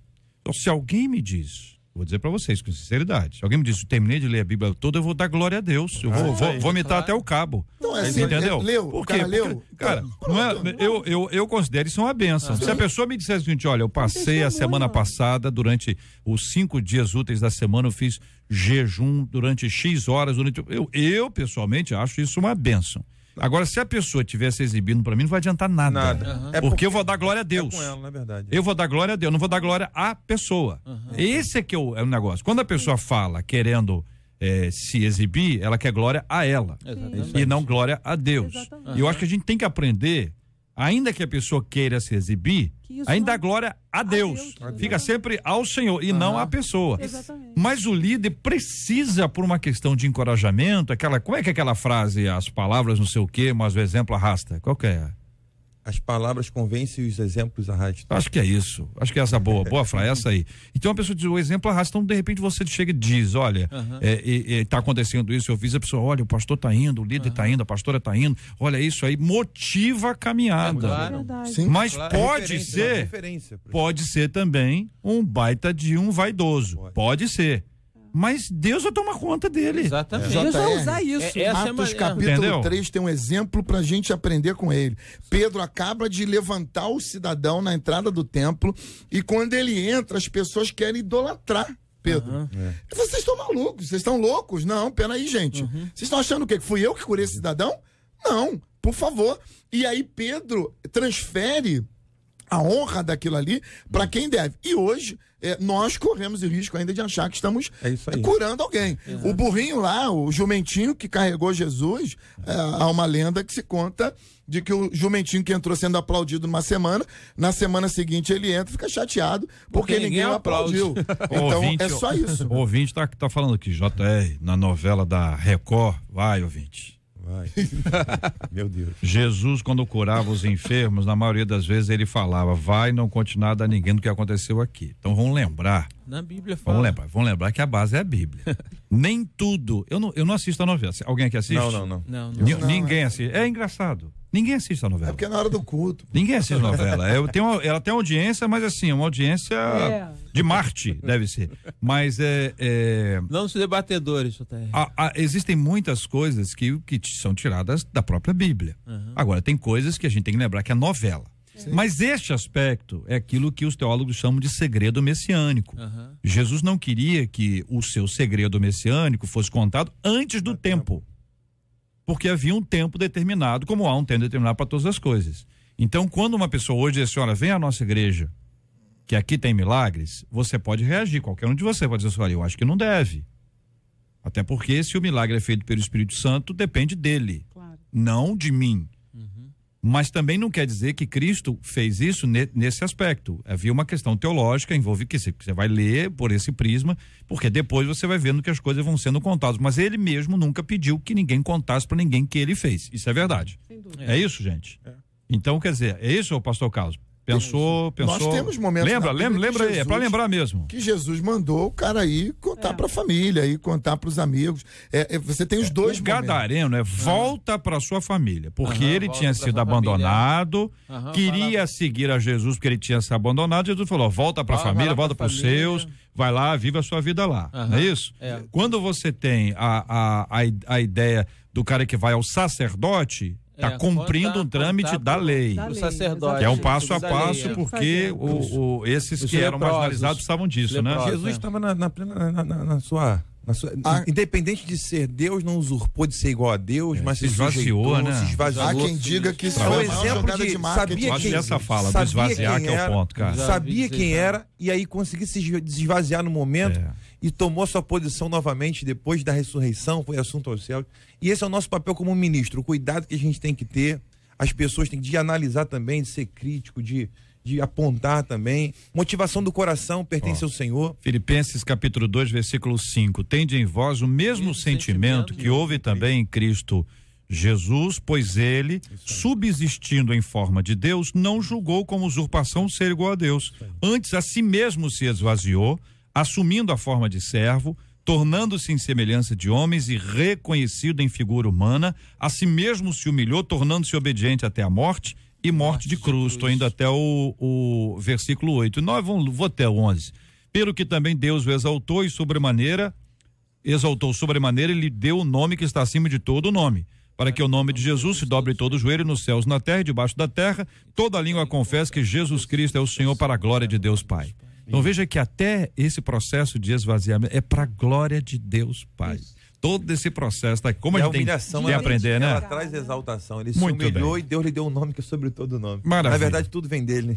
Então, se alguém me diz Vou dizer para vocês com sinceridade. Se alguém me disse, terminei de ler a Bíblia toda, eu vou dar glória a Deus. Eu vou, ah, vou, é vomitar até o cabo. Não, é assim, entendeu? É, leu, Por quê? Cara, leu, cara, cara então, não é, eu, eu, eu considero isso uma benção. Ah, Se a pessoa me dissesse o seguinte, olha, eu passei a semana passada, durante os cinco dias úteis da semana, eu fiz jejum durante X horas, durante. Eu, eu pessoalmente, acho isso uma benção. Agora, se a pessoa estiver se exibindo para mim, não vai adiantar nada. nada. Uhum. É porque, eu vou dar glória a é Deus. É com ela, na verdade. Eu vou dar glória a Deus, não vou dar glória à pessoa. Uhum. Esse é que eu é o, é o negócio. Quando a pessoa fala querendo é, se exibir, ela quer glória a ela. Exatamente. E não glória a Deus. E eu acho que a gente tem que aprender ainda que a pessoa queira se exibir, ainda não... glória a Deus. Deus. Né? Fica sempre ao Senhor e ah, não à pessoa. Exatamente. Mas o líder precisa, por uma questão de encorajamento, aquela. Como é que é aquela frase? As palavras não sei o quê, mas o exemplo arrasta. Qual que é? as palavras convencem e os exemplos arrastam. Acho que é isso. Acho que é essa boa. Boa frase, é essa aí. Então a pessoa diz, o exemplo arrasta. Então, de repente, você chega e diz, olha, uhum. É, é, acontecendo isso, eu fiz, a pessoa, olha, o pastor tá indo, o líder uhum. tá indo, a pastora tá indo, olha isso aí, motiva a caminhada. É, Sim, Mas claro. pode é ser, é pode ser também um baita de um vaidoso. Pode, pode ser mas Deus vai tomar conta dele. Exatamente. Deus vai usar isso. É, é Atos é capítulo Entendeu? 3 tem um exemplo para a gente aprender com ele. Pedro acaba de levantar o cidadão na entrada do templo e quando ele entra, as pessoas querem idolatrar. Pedro. Uhum, é. Vocês estão malucos, vocês estão loucos? Não, peraí, gente. Uhum. Vocês estão achando o quê? Que fui eu que curei esse cidadão? Não, por favor. E aí Pedro transfere a honra daquilo ali para uhum. quem deve. E hoje é, nós corremos o risco ainda de achar que estamos é curando alguém. Exato. O burrinho lá, o jumentinho que carregou Jesus, é, há uma lenda que se conta de que o jumentinho que entrou sendo aplaudido numa semana, na semana seguinte ele entra e fica chateado porque, porque ninguém, ninguém aplaudiu. então é ouvinte, é só isso. O ouvinte está tá falando que JR, na novela da Record, vai, ouvinte Vai. Meu Deus. Jesus, quando curava os enfermos, na maioria das vezes ele falava: vai, não conte nada a ninguém do que aconteceu aqui. Então vamos lembrar. Na Bíblia fala. Vamos lembrar, vamos lembrar que a base é a Bíblia. Nem tudo. Eu não, eu não assisto a novela. Alguém aqui assiste? Não, não, não. não, não. ninguém não. assiste. É engraçado. Ninguém assiste a novela. É porque é na hora do culto. Ninguém assiste a novela. Eu tenho, ela tem audiência, mas assim, é uma audiência. É de Marte, deve ser. Mas é. é... Não se debatedores, a, a, Existem muitas coisas que, que são tiradas da própria Bíblia. Uhum. Agora, tem coisas que a gente tem que lembrar que é novela. Sim. Mas este aspecto é aquilo que os teólogos chamam de segredo messiânico. Uhum. Jesus não queria que o seu segredo messiânico fosse contado antes do tempo. Porque havia um tempo determinado, como há um tempo determinado para todas as coisas. Então, quando uma pessoa hoje diz assim, olha, vem à nossa igreja, que aqui tem milagres, você pode reagir. Qualquer um de você pode dizer assim: olha, eu acho que não deve. Até porque se o milagre é feito pelo Espírito Santo, depende dele, claro. não de mim. Uhum. Mas também não quer dizer que Cristo fez isso nesse aspecto. Havia uma questão teológica envolvida que você vai ler por esse prisma, porque depois você vai vendo que as coisas vão sendo contadas. Mas ele mesmo nunca pediu que ninguém contasse para ninguém que ele fez. Isso é verdade. É. é isso, gente? É. Então, quer dizer, é isso, pastor Carlos? Pensou, pensou. Nós temos momentos. Lembra, lembra, lembra é Jesus, é para lembrar mesmo. Que Jesus mandou o cara ir contar é. para a família, ir contar para os amigos. É, é, você tem os é dois. O momentos. Gadareno é volta para sua família, porque uhum, ele tinha sido abandonado, uhum, queria seguir a Jesus porque ele tinha se abandonado. Jesus falou: volta para a família, volta para os seus, vai lá, vive a sua vida lá. Uhum, não é isso? É. Quando você tem a, a, a, a ideia do cara que vai ao sacerdote, Está é, cumprindo um tá trâmite tá da, lei, da lei. O sacerdote. Que é um passo a é passo, porque é o, o, esses os é que leprosos, eram marginalizados precisavam disso, leprosos, né? Jesus estava na, na, na, na sua sua, a, independente de ser Deus, não usurpou de ser igual a Deus, é, mas se, esvaziou, sujeitou, né? se esvaziou. Há quem diga que isso é um exemplo de, de Sabia quem, essa fala, sabia do esvaziar quem era, que é o ponto, cara. Sabia quem era e aí conseguisse se esvaziar no momento. É e tomou sua posição novamente depois da ressurreição, foi assunto aos céus. E esse é o nosso papel como ministro, o cuidado que a gente tem que ter, as pessoas têm que analisar também, de ser crítico, de, de apontar também. Motivação do coração pertence oh. ao Senhor. Filipenses capítulo 2, versículo 5. Tende em vós o mesmo, sentimento, sentimento, que houve também em Cristo Jesus, pois ele, subsistindo em forma de Deus, não julgou como usurpação ser igual a Deus. Antes a si mesmo se esvaziou, assumindo a forma de servo, tornando-se em semelhança de homens e reconhecido em figura humana, a si mesmo se humilhou, tornando-se obediente até a morte e morte, morte de cruz. Estou indo até o, o versículo 8. Nós vamos, vou até o 11. Pelo que também Deus o exaltou e sobremaneira, exaltou sobremaneira e lhe deu o nome que está acima de todo o nome para que o nome de Jesus se dobre todo o joelho nos céus, na terra e debaixo da terra, toda língua confesse que Jesus Cristo é o Senhor para a glória de Deus Pai. Então veja que até esse processo de esvaziamento é para a glória de Deus Pai. Isso. Todo esse processo, tá? como e a gente humilhação, tem que aprender, né? Ela traz exaltação. Ele Muito se humilhou bem. e Deus lhe deu um nome que é sobre todo nome. Maravilha. Na verdade, tudo vem dele.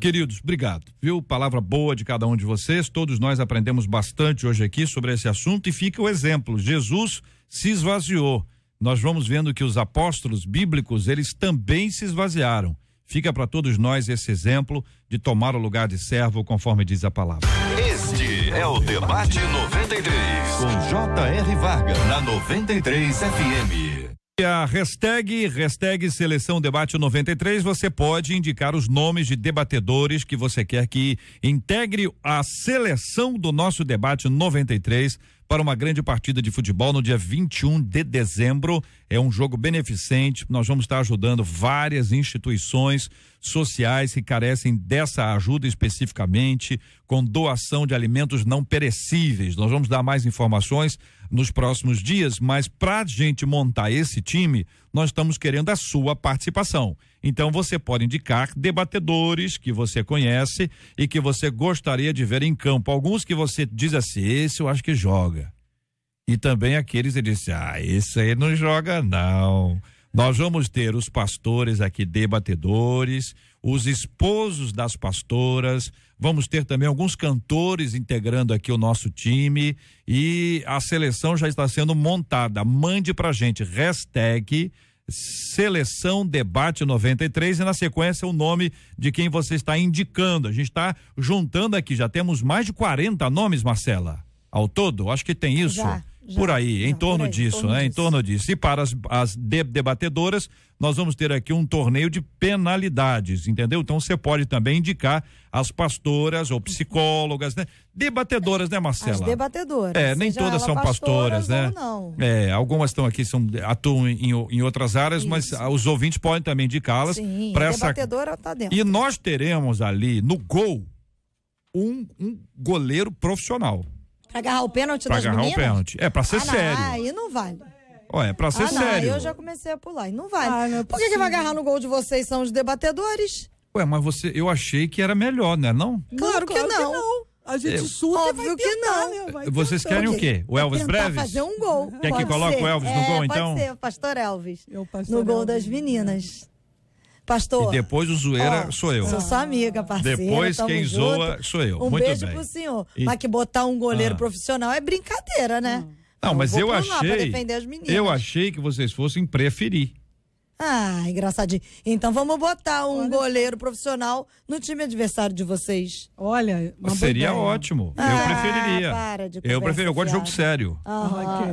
Queridos, obrigado. Viu? Palavra boa de cada um de vocês. Todos nós aprendemos bastante hoje aqui sobre esse assunto e fica o exemplo. Jesus se esvaziou. Nós vamos vendo que os apóstolos bíblicos, eles também se esvaziaram. Fica para todos nós esse exemplo de tomar o lugar de servo, conforme diz a palavra. Este é o Debate 93, com J.R. Varga, na 93 FM. E a hashtag, hashtag Seleção Debate 93, você pode indicar os nomes de debatedores que você quer que integre a seleção do nosso debate 93 para uma grande partida de futebol no dia 21 de dezembro. É um jogo beneficente. Nós vamos estar ajudando várias instituições sociais que carecem dessa ajuda especificamente, com doação de alimentos não perecíveis. Nós vamos dar mais informações nos próximos dias, mas para a gente montar esse time, nós estamos querendo a sua participação. Então você pode indicar debatedores que você conhece e que você gostaria de ver em campo. Alguns que você diz assim: esse eu acho que joga. E também aqueles que disse: ah, esse aí não joga, não. Nós vamos ter os pastores aqui debatedores, os esposos das pastoras, Vamos ter também alguns cantores integrando aqui o nosso time e a seleção já está sendo montada. Mande pra gente hashtag Seleção Debate 93 e na sequência o nome de quem você está indicando. A gente está juntando aqui, já temos mais de 40 nomes, Marcela. Ao todo, acho que tem isso. Já. Já, por aí, em torno aí, disso, torno né? Disso. Em torno disso. E para as, as de, debatedoras, nós vamos ter aqui um torneio de penalidades, entendeu? Então você pode também indicar as pastoras ou psicólogas, né? Debatedoras, né, Marcela? As debatedoras. É, nem todas são pastoras, pastoras né? Não. É, algumas estão aqui, são, atuam em, em outras áreas, Isso. mas os ouvintes podem também indicá-las. Sim, a essa... debatedora tá dentro. E nós teremos ali no gol um, um goleiro profissional. Pra agarrar o pênalti pra das agarrar meninas? o pênalti. É, pra ser ah, sério. Ah, aí não vale. Olha, é pra ser ah, sério. Aí eu já comecei a pular. E não vale. Ah, não é Por que, que vai agarrar no gol de vocês? São os debatedores? Ué, mas você, eu achei que era melhor, né? Não? Claro, claro que, não. que não. A gente eu, surta Óbvio tentar, que não. Né? Vocês querem o quê? O Elvis Breves? fazer um gol. Quer pode que coloque o Elvis é, no gol, pode então? Pode ser, o Pastor Elvis. Eu, é pastor no gol Elvis. das né? meninas. Pastor. E depois o zoeira sou eu. Sou sua amiga, parceira. Depois quem junto. zoa sou eu. Um Muito beijo bem. pro senhor. E... Mas que botar um goleiro ah. profissional é brincadeira, né? Hum. Não, eu mas eu achei. Eu achei que vocês fossem preferir. Ah, engraçadinho. Então vamos botar um Olha. goleiro profissional no time adversário de vocês. Olha, seria boa. ótimo. Ah, eu preferiria. Para de eu prefiro, eu gosto de jogo sério. Ah,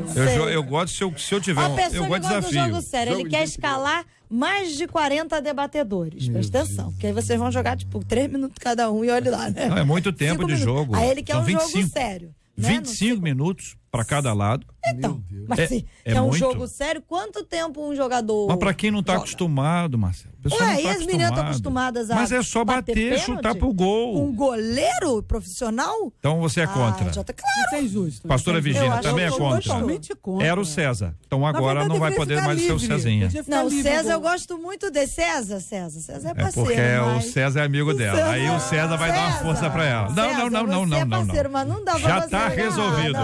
okay. eu, eu, gosto se eu, se eu tiver A um, pessoa eu gosto de desafio. Gosta jogo sério, jogo ele quer escalar mais de 40 debatedores. Meu Presta atenção, porque aí vocês vão jogar, tipo, três minutos cada um e olha lá, né? Não, é muito tempo Cinco de minutos. jogo. Aí ele quer São um 25, jogo sério. né? 25 minutos para cada lado. Então, mas é, é, é um muito. jogo sério, quanto tempo um jogador. Mas para quem não tá joga? acostumado, Marcelo. Ué, tá e as meninas estão acostumadas a. Mas é só bater, bater chutar pro gol. Um goleiro profissional? Então você é ah, contra. Ah, Jota, tá claro. Não justo, Pastora Virginia, também é contra. Totalmente contra. Era o César. Então agora não vai poder mais livre. ser o Cezinha. Não, o César eu gosto muito de César, César. César é parceiro. É porque mas... o César é amigo dela. Aí o César vai César. dar uma força para ela. Não, não, é não, não, não, não. Já tá resolvido.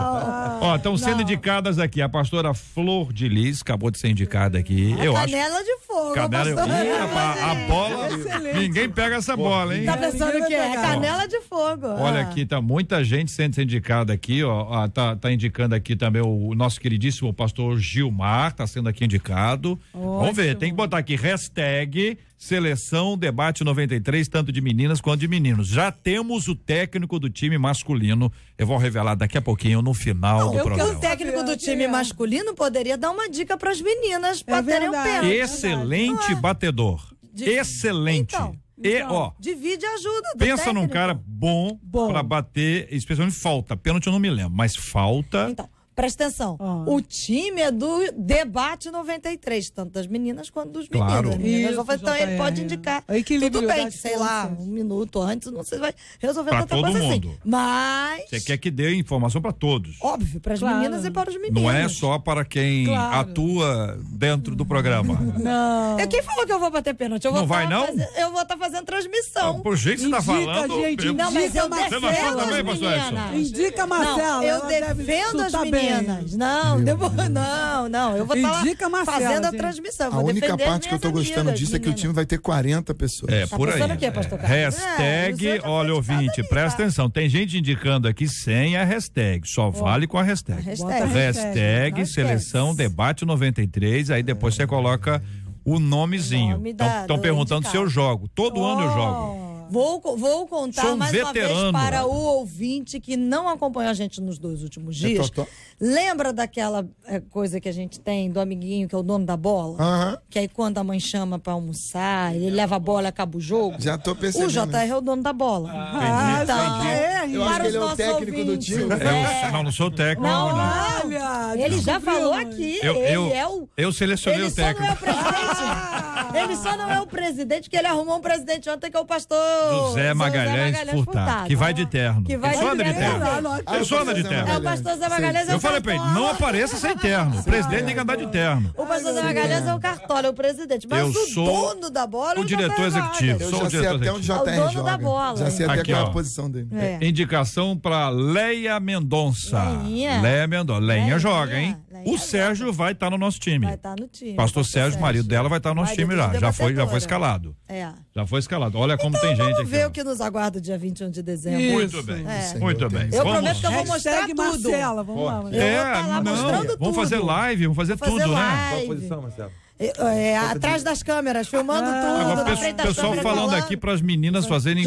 Ó, estão sendo indicadas aqui a pastora Flor de Lis, acabou de ser indicada aqui. A eu canela acho... de fogo. Canela de fogo. A, a bola. Excelente. Ninguém pega essa bola, hein? Tá pensando o quê? É canela de fogo. Olha ah. aqui, tá muita gente sendo indicada aqui, ó. Ah, tá, tá indicando aqui também o, o nosso queridíssimo pastor Gilmar, tá sendo aqui indicado. Ótimo. Vamos ver, tem que botar aqui hashtag seleção debate 93, tanto de meninas quanto de meninos. Já temos o técnico do time masculino. Eu vou revelar daqui a pouquinho no final Não, do eu, é programa. O técnico do time masculino poderia dar uma dica para as meninas é baterem verdade, o pênalti. Excelente é batedor. De... Excelente. Então. E, então, ó, divide a ajuda do Pensa técnico. num cara bom, bom. para bater, especialmente falta. Pênalti eu não me lembro, mas falta. Então, Presta atenção. Ah. O time é do debate 93, tanto das meninas quanto dos meninos. Claro. Isso, então ele pode indicar. Tudo bem, sei lá, um minuto antes, não sei, vai resolver pra tanta todo coisa assim. mundo. assim. Mas. Você quer que dê informação para todos. Óbvio, para as claro. meninas e para os meninos. Não é só para quem claro. atua dentro do programa. Não. Eu, é quem falou que eu vou bater pênalti? Eu vou não vai, tá não? eu vou estar tá fazendo transmissão. Ah, por jeito que você está falando. Gente, eu, não, mas eu defendo. Marcelo não também, pastor Indica, Marcelo eu defendo as meninas meninas. Não, devo, não, não. Eu vou estar tá fazendo a transmissão. A única parte que eu estou gostando disso menina. é que o time vai ter 40 pessoas. É, tá por aí. quê, pastor é. Hashtag, é, olha, ouvinte, aí, presta tá. atenção. Tem gente indicando aqui sem a hashtag. Só oh. vale com a hashtag. Hashtag, hashtag, hashtag seleção esquece. debate 93. Aí depois é. você coloca o nomezinho. Estão nome perguntando se eu jogo. Todo oh. ano eu jogo. Vou, vou contar mais veterano. uma vez para o ouvinte que não acompanhou a gente nos dois últimos é, dias. Tô, tô. Lembra daquela eh, coisa que a gente tem do amiguinho que é o dono da bola? Uhum. Que aí quando a mãe chama para almoçar, ele leva a bola e acaba o jogo. Já tô percebendo. O JR é o dono da bola. Ah, ah entendi. Tá. É, eu para acho que ele é o técnico ouvintes. do time. É. Né? Não, não sou técnico. Não, não. Ah, ele já falou aqui. Eu, ele eu, é o. Eu selecionei ele o técnico. Só não é o presidente. ele só não é o presidente, porque ele arrumou um presidente ontem que é o pastor José Magalhães, Magalhães Furtado, que vai de ah, terno. Que vai de terno. Persona ah, ah, de terno. É, o pastor José Magalhães é Eu falei pra ele, não apareça sem terno. O presidente tem que andar de terno. O pastor Zé Magalhães é o cartório, é o presidente. Mas eu sou o dono da bola. O tá diretor executivo. Eu sou já o diretor até onde JR dono da bola. Já sei até Aqui, qual é a posição dele. Indicação pra Leia Mendonça. Leia Mendonça. Leia joga, hein? Né? O Sérgio vai estar tá no nosso time. Vai estar tá no time. Pastor, Pastor Sérgio, Sérgio, marido dela, vai estar tá no nosso marido time já. Já foi, já foi escalado. É. Já foi escalado. Olha como então, tem gente aqui. Vamos ver o que nos aguarda dia 21 de dezembro. Isso. Muito bem. É. Muito bem. Eu vamos. prometo que eu vou mostrar tudo. Marcela, vamos lá. Marcela. É, não. Vamos tudo. fazer live, vamos fazer, vou tudo, fazer né? Qual a posição, Marcelo? É, atrás das câmeras, filmando ah, tudo. O pessoal falando, falando aqui para as meninas fazerem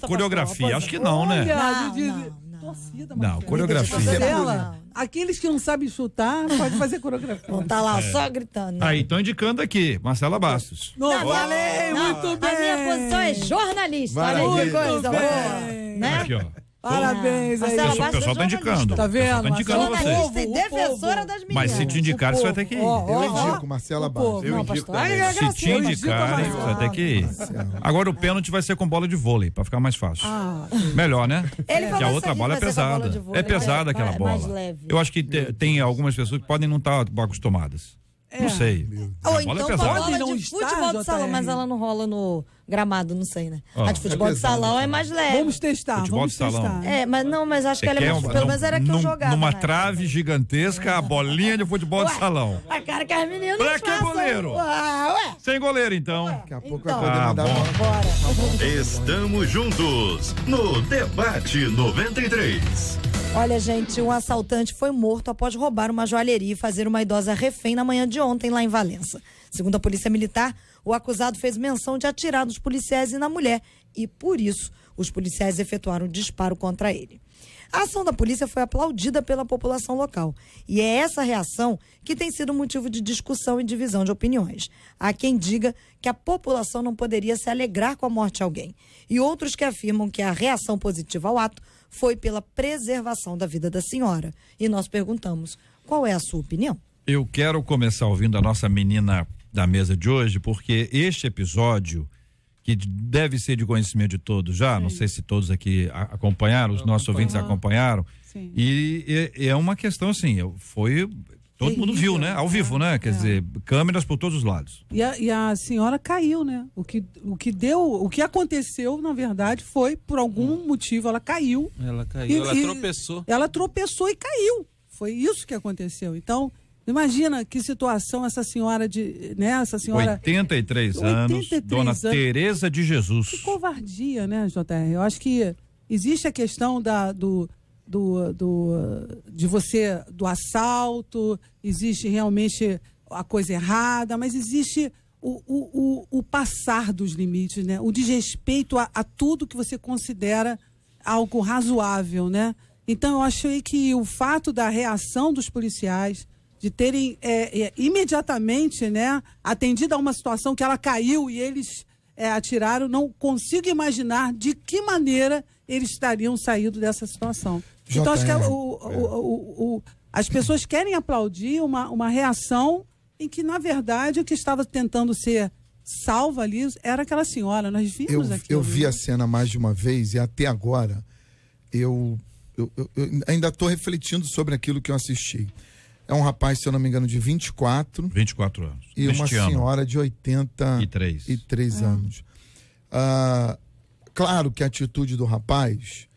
coreografia. Acho que não, né? Não, não torcida, Não, coreografia. Dela, aqueles que não sabem chutar, pode fazer coreografia. Não tá lá é. só gritando. Aí, tô indicando aqui, Marcela Bastos. Não, tá não valeu, muito não. bem. A minha posição é jornalista. Olha que coisa boa. Né? Aqui, ó. Parabéns aí. o pessoal tá indicando. Tá vendo? Tá indicando Marcela, você. defensora das meninas. Mas se te indicar, você vai ter que ir. Oh, oh, eu indico, Marcela Bastos. Eu indico Se te indicarem, você vai ter que ir. Agora o pênalti vai ser com bola de vôlei, pra ficar mais fácil. Ah, Melhor, né? Porque a outra bola é pesada. É pesada né? aquela é bola. Eu acho que tem algumas pessoas que podem não estar tá acostumadas. É. Não sei. Ou é então é pesada. bola de futebol de salão, tá mas ela não rola no gramado, não sei, né? Ah, a de futebol é de salão é mais leve. Vamos testar, futebol vamos de testar. É, mas não, mas acho que ela é mais, um, pelo menos era que num, eu jogava. Numa né? trave gigantesca, a bolinha de futebol ué, de salão. A cara que as meninas Pra que goleiro? Ué, ah, ué. Sem goleiro, então. Daqui a pouco então. vai poder mandar ah, Bora. Estamos juntos no Debate 93. Olha, gente, um assaltante foi morto após roubar uma joalheria e fazer uma idosa refém na manhã de ontem lá em Valença. Segundo a Polícia Militar, o acusado fez menção de atirar nos policiais e na mulher e, por isso, os policiais efetuaram um disparo contra ele. A ação da polícia foi aplaudida pela população local. E é essa reação que tem sido motivo de discussão e divisão de opiniões. Há quem diga que a população não poderia se alegrar com a morte de alguém. E outros que afirmam que a reação positiva ao ato foi pela preservação da vida da senhora. E nós perguntamos: qual é a sua opinião? Eu quero começar ouvindo a nossa menina da mesa de hoje, porque este episódio, que deve ser de conhecimento de todos já, Sim. não sei se todos aqui acompanharam, os nossos acompanhar. ouvintes acompanharam, e, e, é, é uma questão assim, foi Todo mundo viu, né? Ao vivo, né? Quer é. dizer, câmeras por todos os lados. E a, e a, senhora caiu, né? O que, o que deu, o que aconteceu, na verdade, foi por algum hum. motivo ela caiu. Ela caiu, e, ela e, tropeçou. Ela tropeçou e caiu. Foi isso que aconteceu. Então, imagina que situação essa senhora de, né? Essa senhora 83, 83 anos, 83 dona anos. Teresa de Jesus. Que covardia, né, JR? Eu acho que existe a questão da do do, do, de você do assalto, existe realmente a coisa errada, mas existe o, o, o, o passar dos limites, né? o desrespeito a, a, tudo que você considera algo razoável. Né? Então, eu achei que o fato da reação dos policiais, de terem é, é, imediatamente né, atendido a uma situação que ela caiu e eles é, atiraram, não consigo imaginar de que maneira eles estariam saído dessa situação. Então, acho que é o, o, o, as pessoas querem aplaudir uma, uma reação em que, na verdade, o que estava tentando ser salvo ali era aquela senhora. Nós vimos eu, aqui. Eu vi né? a cena mais de uma vez e até agora eu, eu, eu, eu ainda estou refletindo sobre aquilo que eu assisti. É um rapaz, se eu não me engano, de 24. 24 anos. E uma ano. senhora de 83 e e é. anos. Ah, claro que a atitude do rapaz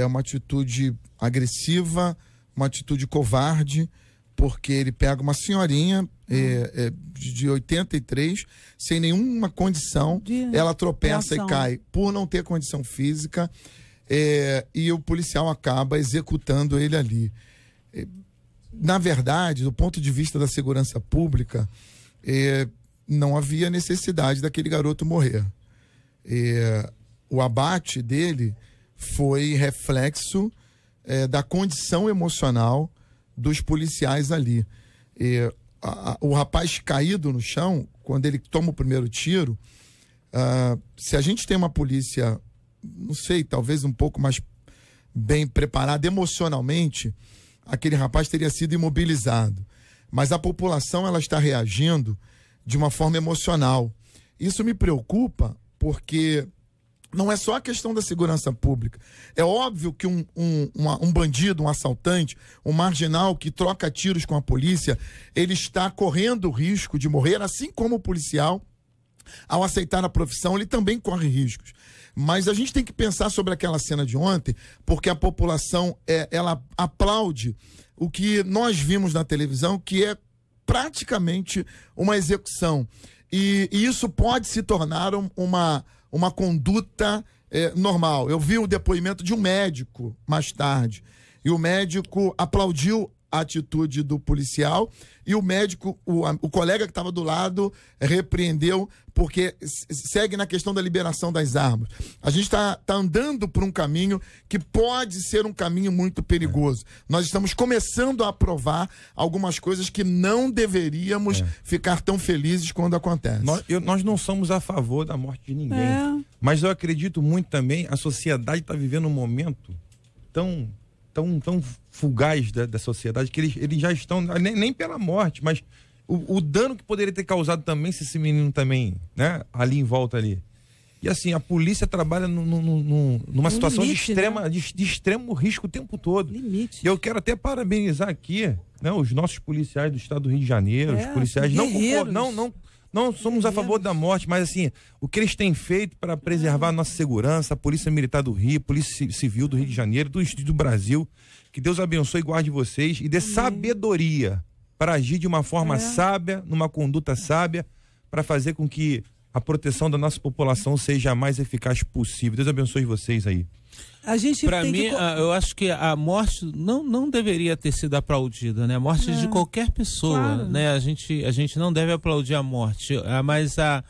é uma atitude agressiva, uma atitude covarde, porque ele pega uma senhorinha hum. é, é, de 83, sem nenhuma condição, de ela tropeça reação. e cai por não ter condição física, é, e o policial acaba executando ele ali. É, na verdade, do ponto de vista da segurança pública, é, não havia necessidade daquele garoto morrer. É, o abate dele foi reflexo é, da condição emocional dos policiais ali. E, a, a, o rapaz caído no chão, quando ele toma o primeiro tiro, uh, se a gente tem uma polícia, não sei, talvez um pouco mais bem preparada emocionalmente, aquele rapaz teria sido imobilizado. Mas a população ela está reagindo de uma forma emocional. Isso me preocupa porque não é só a questão da segurança pública. É óbvio que um, um, uma, um, bandido, um assaltante, um marginal que troca tiros com a polícia, ele está correndo o risco de morrer, assim como o policial, ao aceitar a profissão, ele também corre riscos. Mas a gente tem que pensar sobre aquela cena de ontem, porque a população é, ela aplaude o que nós vimos na televisão, que é praticamente uma execução. E, e isso pode se tornar uma uma conduta é, normal. Eu vi o depoimento de um médico mais tarde. E o médico aplaudiu atitude do policial e o médico, o, o colega que estava do lado, repreendeu porque segue na questão da liberação das armas. A gente está tá andando por um caminho que pode ser um caminho muito perigoso. É. Nós estamos começando a aprovar algumas coisas que não deveríamos é. ficar tão felizes quando acontece. Nós, eu, nós não somos a favor da morte de ninguém, é. mas eu acredito muito também, a sociedade está vivendo um momento tão tão, tão fugaz da, da sociedade que eles, eles já estão, nem, nem pela morte, mas o, o, dano que poderia ter causado também se esse menino também, né, ali em volta ali. E assim, a polícia trabalha no, no, no, numa um situação limite, de, né? extrema, né? de, de, extremo risco o tempo todo. Limite. E eu quero até parabenizar aqui né, os nossos policiais do estado do Rio de Janeiro, é, os policiais não, não, não não somos a favor da morte, mas assim, o que eles têm feito para preservar a nossa segurança, a Polícia Militar do Rio, Polícia Civil do Rio de Janeiro, do Instituto do Brasil. Que Deus abençoe e guarde vocês e dê Amém. sabedoria para agir de uma forma é. sábia, numa conduta sábia, para fazer com que a proteção da nossa população seja a mais eficaz possível. Deus abençoe vocês aí. A gente Para mim, que... eu acho que a morte não, não deveria ter sido aplaudida, né? A morte é. de qualquer pessoa, claro. né? A gente, a gente não deve aplaudir a morte, ah, mas a,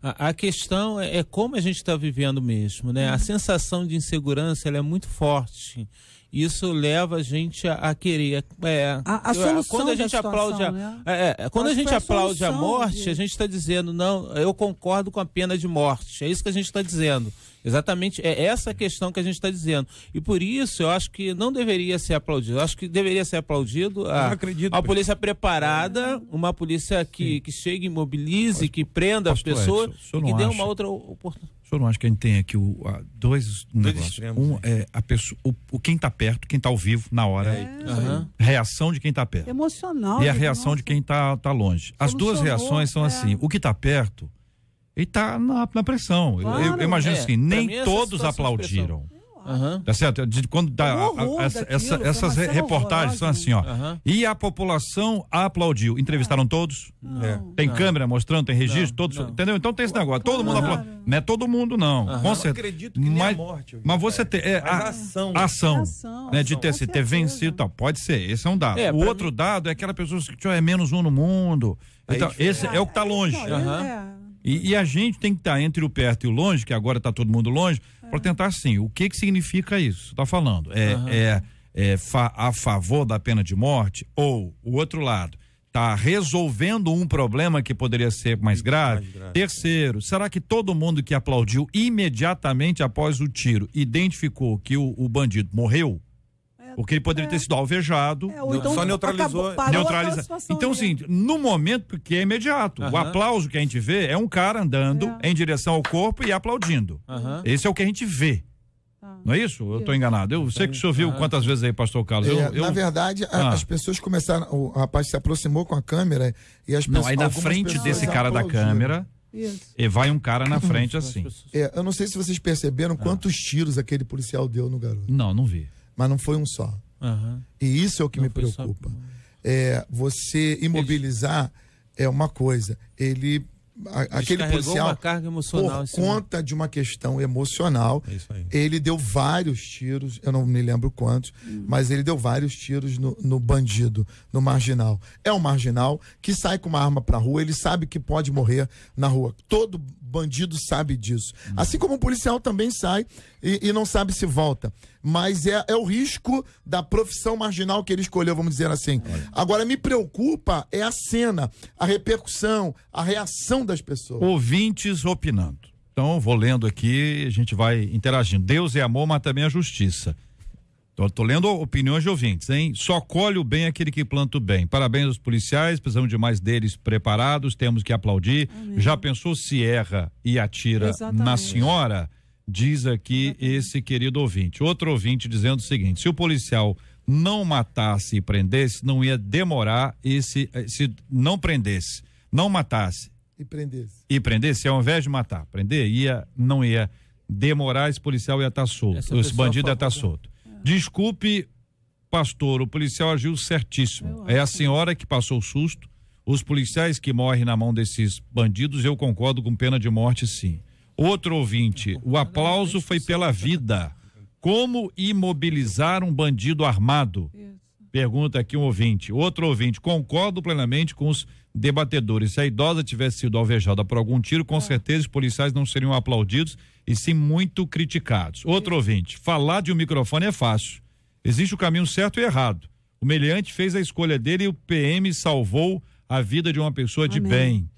a, a questão é, é, como a gente está vivendo mesmo, né? A uhum. sensação de insegurança ela é muito forte isso leva a gente a, querer. É, a, a solução quando a gente situação, aplaude a, né? é, é, quando a gente a aplaude a morte, de... a gente está dizendo, não, eu concordo com a pena de morte. É isso que a gente está dizendo. Exatamente, é essa questão que a gente está dizendo. E por isso eu acho que não deveria ser aplaudido. Eu acho que deveria ser aplaudido a, acredito, polícia preparada, uma polícia que, que chegue, mobilize, que prenda as pessoas e que dê acha, uma outra oportunidade. O senhor não acha que a gente tem aqui o, a, dois, dois negócios? um né? é a pessoa, o, o quem está perto, quem está ao vivo, na hora. É. Uhum. Reação de quem está perto. Emocional. E a reação nossa. de quem está tá longe. As duas reações são é. assim. O que está perto e está na, na, pressão. Claro, eu, eu, imagino é. assim, nem é todos aplaudiram. Uhum. Tá certo? De, quando dá, tá é a, a, essa, essas reportagens são assim, ó. Uhum. E a população aplaudiu. Entrevistaram todos? É. Tem não. câmera mostrando, tem registro, não, todos. Não. Entendeu? Então tem esse negócio. Claro. Todo mundo aplaudiu. Não é todo mundo, não. Uhum. Com certeza. acredito que mas, morte. Mas você tem. É, é a, ação. A ação né, de ter se ter vencido tal. Pode ser. Esse é um dado. É, o outro mim... dado é aquela pessoa que tipo, é menos um no mundo. Então, esse é o que está longe. Uhum. E, e, a gente tem que estar tá entre o perto e o longe, que agora está todo mundo longe, é. para tentar sim. O que, que significa isso? Está falando. É, uhum. é, é fa a favor da pena de morte ou o outro lado? Está resolvendo um problema que poderia ser mais grave? mais grave? Terceiro, será que todo mundo que aplaudiu imediatamente após o tiro identificou que o, o bandido morreu? O que ele poderia ter é. sido alvejado. É, então, só neutralizou. Acabou, neutraliza. Então, sim, no momento, porque é imediato. O aplauso que a gente vê é um cara andando é. em direção ao corpo e aplaudindo. Esse é o que a gente vê. Tá. Não é isso? Eu estou enganado. Eu sei que o senhor viu quantas vezes aí, pastor Carlos. Eu, eu... Na verdade, a, ah. as pessoas começaram. O rapaz se aproximou com a câmera e as pessoas. Não, aí na frente desse cara aplaudiram. da câmera. Isso. E vai um cara na frente uhum. assim. É, eu não sei se vocês perceberam ah. quantos tiros aquele policial deu no garoto. Não, não vi mas não foi um só. Uhum. E isso é o que não me preocupa. Só... É, você imobilizar ele... é uma coisa. Ele. A, aquele policial, por conta de uma questão emocional, é ele deu vários tiros, eu não me lembro quantos, hum. mas ele deu vários tiros no, no, bandido, no marginal. É um marginal que sai com uma arma pra rua, ele sabe que pode morrer na rua. Todo bandido sabe disso. Assim como o policial também sai e, e não sabe se volta. Mas é, é, o risco da profissão marginal que ele escolheu, vamos dizer assim. Agora, me preocupa é a cena, a repercussão, a reação das pessoas. Ouvintes opinando. Então, vou lendo aqui, a gente vai interagindo. Deus é amor, mas também a é justiça. Tô, tô, lendo opiniões de ouvintes, hein? Só colhe o bem aquele que planta o bem. Parabéns aos policiais, precisamos de mais deles preparados, temos que aplaudir. Amém. Já pensou se erra e atira Exatamente. na senhora? Diz aqui Exatamente. esse querido ouvinte. Outro ouvinte dizendo o seguinte: se o policial não matasse e prendesse, não ia demorar esse. Eh, se não prendesse, não matasse. E prendesse. E prendesse, ao invés de matar, prender, ia, não ia demorar, esse policial ia estar tá solto, Essa esse bandido ia estar tá solto. Desculpe, pastor, o policial agiu certíssimo. É a senhora que passou o susto. Os policiais que morrem na mão desses bandidos, eu concordo com pena de morte, sim. Outro ouvinte, o aplauso foi pela vida. Como imobilizar um bandido armado? Pergunta aqui um ouvinte. Outro ouvinte, concordo plenamente com os debatedores. Se a idosa tivesse sido alvejada por algum tiro, com ah. certeza os policiais não seriam aplaudidos e sim muito criticados. Outro ouvinte, falar de um microfone é fácil. Existe o caminho certo e errado. O meliante fez a escolha dele e o PM salvou a vida de uma pessoa de Amém. bem.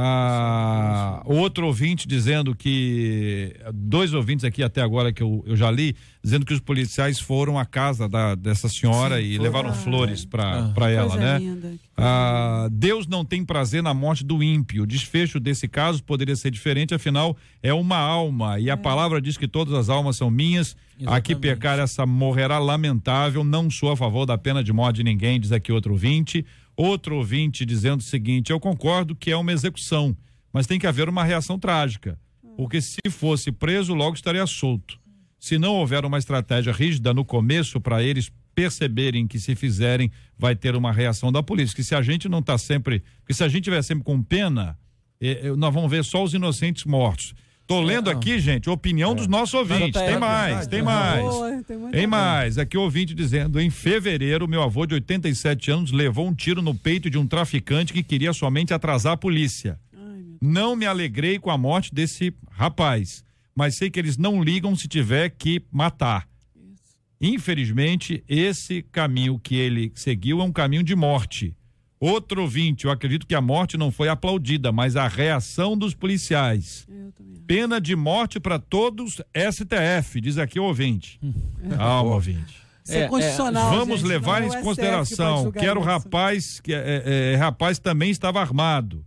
Ah, outro ouvinte dizendo que. Dois ouvintes aqui até agora que eu, eu já li, dizendo que os policiais foram à casa da, dessa senhora Sim, e foi. levaram ah, flores para é. ah, ela, né? Linda. Ah, Deus não tem prazer na morte do ímpio. O desfecho desse caso poderia ser diferente, afinal, é uma alma. E a é. palavra diz que todas as almas são minhas. Exatamente. A que pecar essa morrerá lamentável. Não sou a favor da pena de morte de ninguém, diz aqui outro ouvinte. Outro ouvinte dizendo o seguinte: eu concordo que é uma execução, mas tem que haver uma reação trágica, porque se fosse preso, logo estaria solto. Se não houver uma estratégia rígida no começo para eles perceberem que se fizerem vai ter uma reação da polícia. Que se a gente não está sempre, que se a gente estiver sempre com pena, eh, eh, nós vamos ver só os inocentes mortos. Tô lendo aqui, gente, opinião dos é. nossos ouvintes. Tem mais, tem mais. Tem mais. Aqui o ouvinte dizendo: em fevereiro, meu avô de 87 anos levou um tiro no peito de um traficante que queria somente atrasar a polícia. Não me alegrei com a morte desse rapaz, mas sei que eles não ligam se tiver que matar. Infelizmente, esse caminho que ele seguiu é um caminho de morte. Outro ouvinte, eu acredito que a morte não foi aplaudida, mas a reação dos policiais. Pena de morte para todos, STF, diz aqui o ouvinte. Hum. Calma, ouvinte. É, é, é, constitucional. Vamos gente, levar é em consideração que, era o rapaz, que é, é, é, rapaz também estava armado.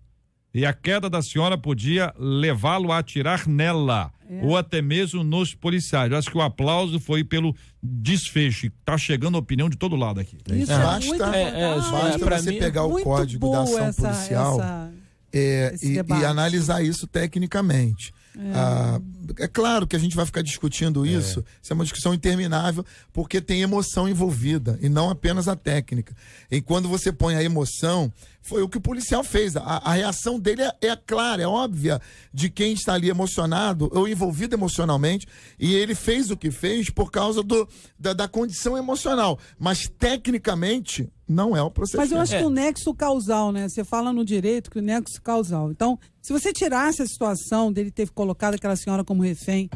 E a queda da senhora podia levá-lo a atirar nela é. ou até mesmo nos policiais. Eu acho que o aplauso foi pelo desfecho. Está chegando a opinião de todo lado aqui. Isso é. é basta, é, é ah, basta você mim, pegar o código da ação essa, policial essa, é, e, e, analisar isso tecnicamente. É. Ah, é claro que a gente vai ficar discutindo é. isso, é. isso é uma discussão interminável, porque tem emoção envolvida e não apenas a técnica. E quando você põe a emoção, foi o que o policial fez. A, a reação dele é, é, clara, é óbvia de quem está ali emocionado ou envolvido emocionalmente. E ele fez o que fez por causa do, da, da condição emocional. Mas tecnicamente, não é o processo. Mas eu acho que o é. nexo causal, né? Você fala no direito que o nexo causal. Então, se você tirasse a situação dele ter colocado aquela senhora como refém,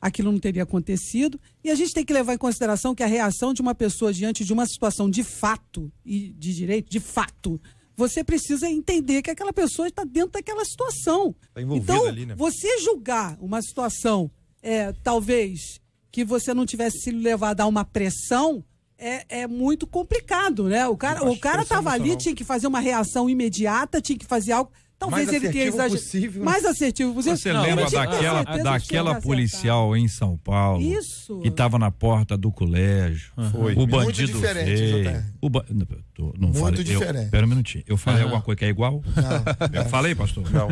aquilo não teria acontecido. E a gente tem que levar em consideração que a reação de uma pessoa diante de uma situação de fato e de direito, de fato, você precisa entender que aquela pessoa está dentro daquela situação. Tá então, ali, né? você julgar uma situação, é, talvez que você não tivesse sido levado a uma pressão, é, é muito complicado, né? O cara, o cara tava ali, tinha que fazer uma reação imediata, tinha que fazer algo. Talvez ele tenha exagerado. Possível. Mais assertivo possível. Você não, lembra daquela, daquela policial em São Paulo? Isso. Que estava na porta do colégio. Foi. O bandido Muito diferente, veio, o ba... não, não Muito falei, diferente. Eu, pera um minutinho. Eu falei alguma coisa que é igual? Não. Eu falei, pastor? Não.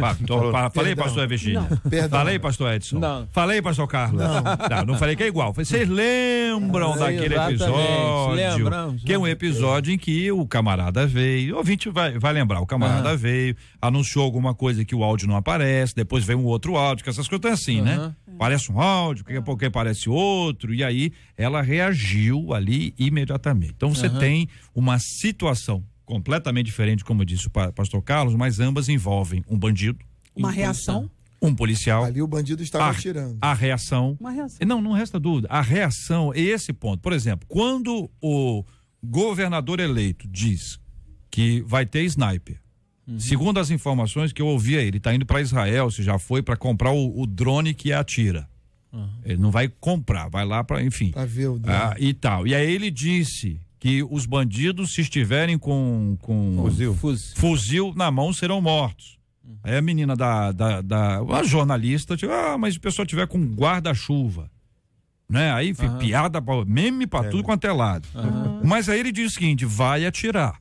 Ah, falei, pastor Virginia? Perdão. Falei, pastor Edson? Não. Falei, pastor Carlos? Não. Não, tá, não falei que é igual. Vocês lembram daquele exatamente. episódio? Lembramos. Que é um episódio em que o camarada veio, o ouvinte vai, vai lembrar, o camarada veio, anunciou alguma coisa que o áudio não aparece, depois vem um outro áudio, que essas coisas estão é assim, uhum. né? Parece um áudio, daqui a é. pouco aparece outro, e aí ela reagiu ali imediatamente. Então você uhum. tem uma situação completamente diferente, como disse o pastor Carlos, mas ambas envolvem um bandido. Uma reação? Um policial. Ali o bandido estava a, atirando. A reação. Uma reação. Não, não resta dúvida. A reação é esse ponto. Por exemplo, quando o governador eleito diz que vai ter sniper, Uhum. Segundo as informações que eu ouvi, ele está indo para Israel, se já foi, para comprar o, o, drone que atira. Uhum. Ele não vai comprar, vai lá para, enfim. Pra ver o drone. Ah, e tal. E aí ele disse que os bandidos, se estiverem com, com fuzil. Fuzil. fuzil na mão, serão mortos. Uhum. Aí a menina da, da, da a jornalista, tipo, ah, mas se o pessoal tiver com guarda-chuva né? Aí, enfim, piada, meme pra é. tudo quanto é lado. Mas aí ele diz o seguinte: vai atirar.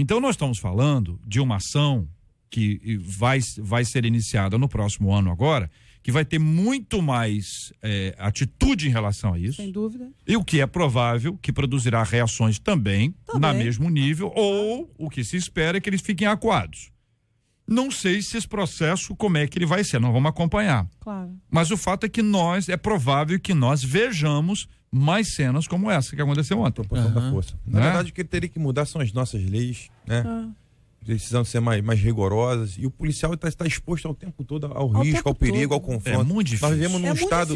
Então, nós estamos falando de uma ação que vai, vai ser iniciada no próximo ano agora, que vai ter muito mais é, atitude em relação a isso. Sem dúvida. E o que é provável que produzirá reações também, também. Tá na mesmo nível, ou o que se espera é que eles fiquem acuados. Não sei se esse processo, como é que ele vai ser, não vamos acompanhar. Claro. Mas o fato é que nós, é provável que nós vejamos mais cenas como essa que aconteceu ontem. Proporção uhum. da força. Na né? verdade, o que teria que mudar são as nossas leis, né? Ah precisam ser mais, mais rigorosas. E o policial está, tá exposto ao tempo todo ao, ao risco, ao perigo, todo. ao é confronto. É muito difícil. Nós vivemos num é estado.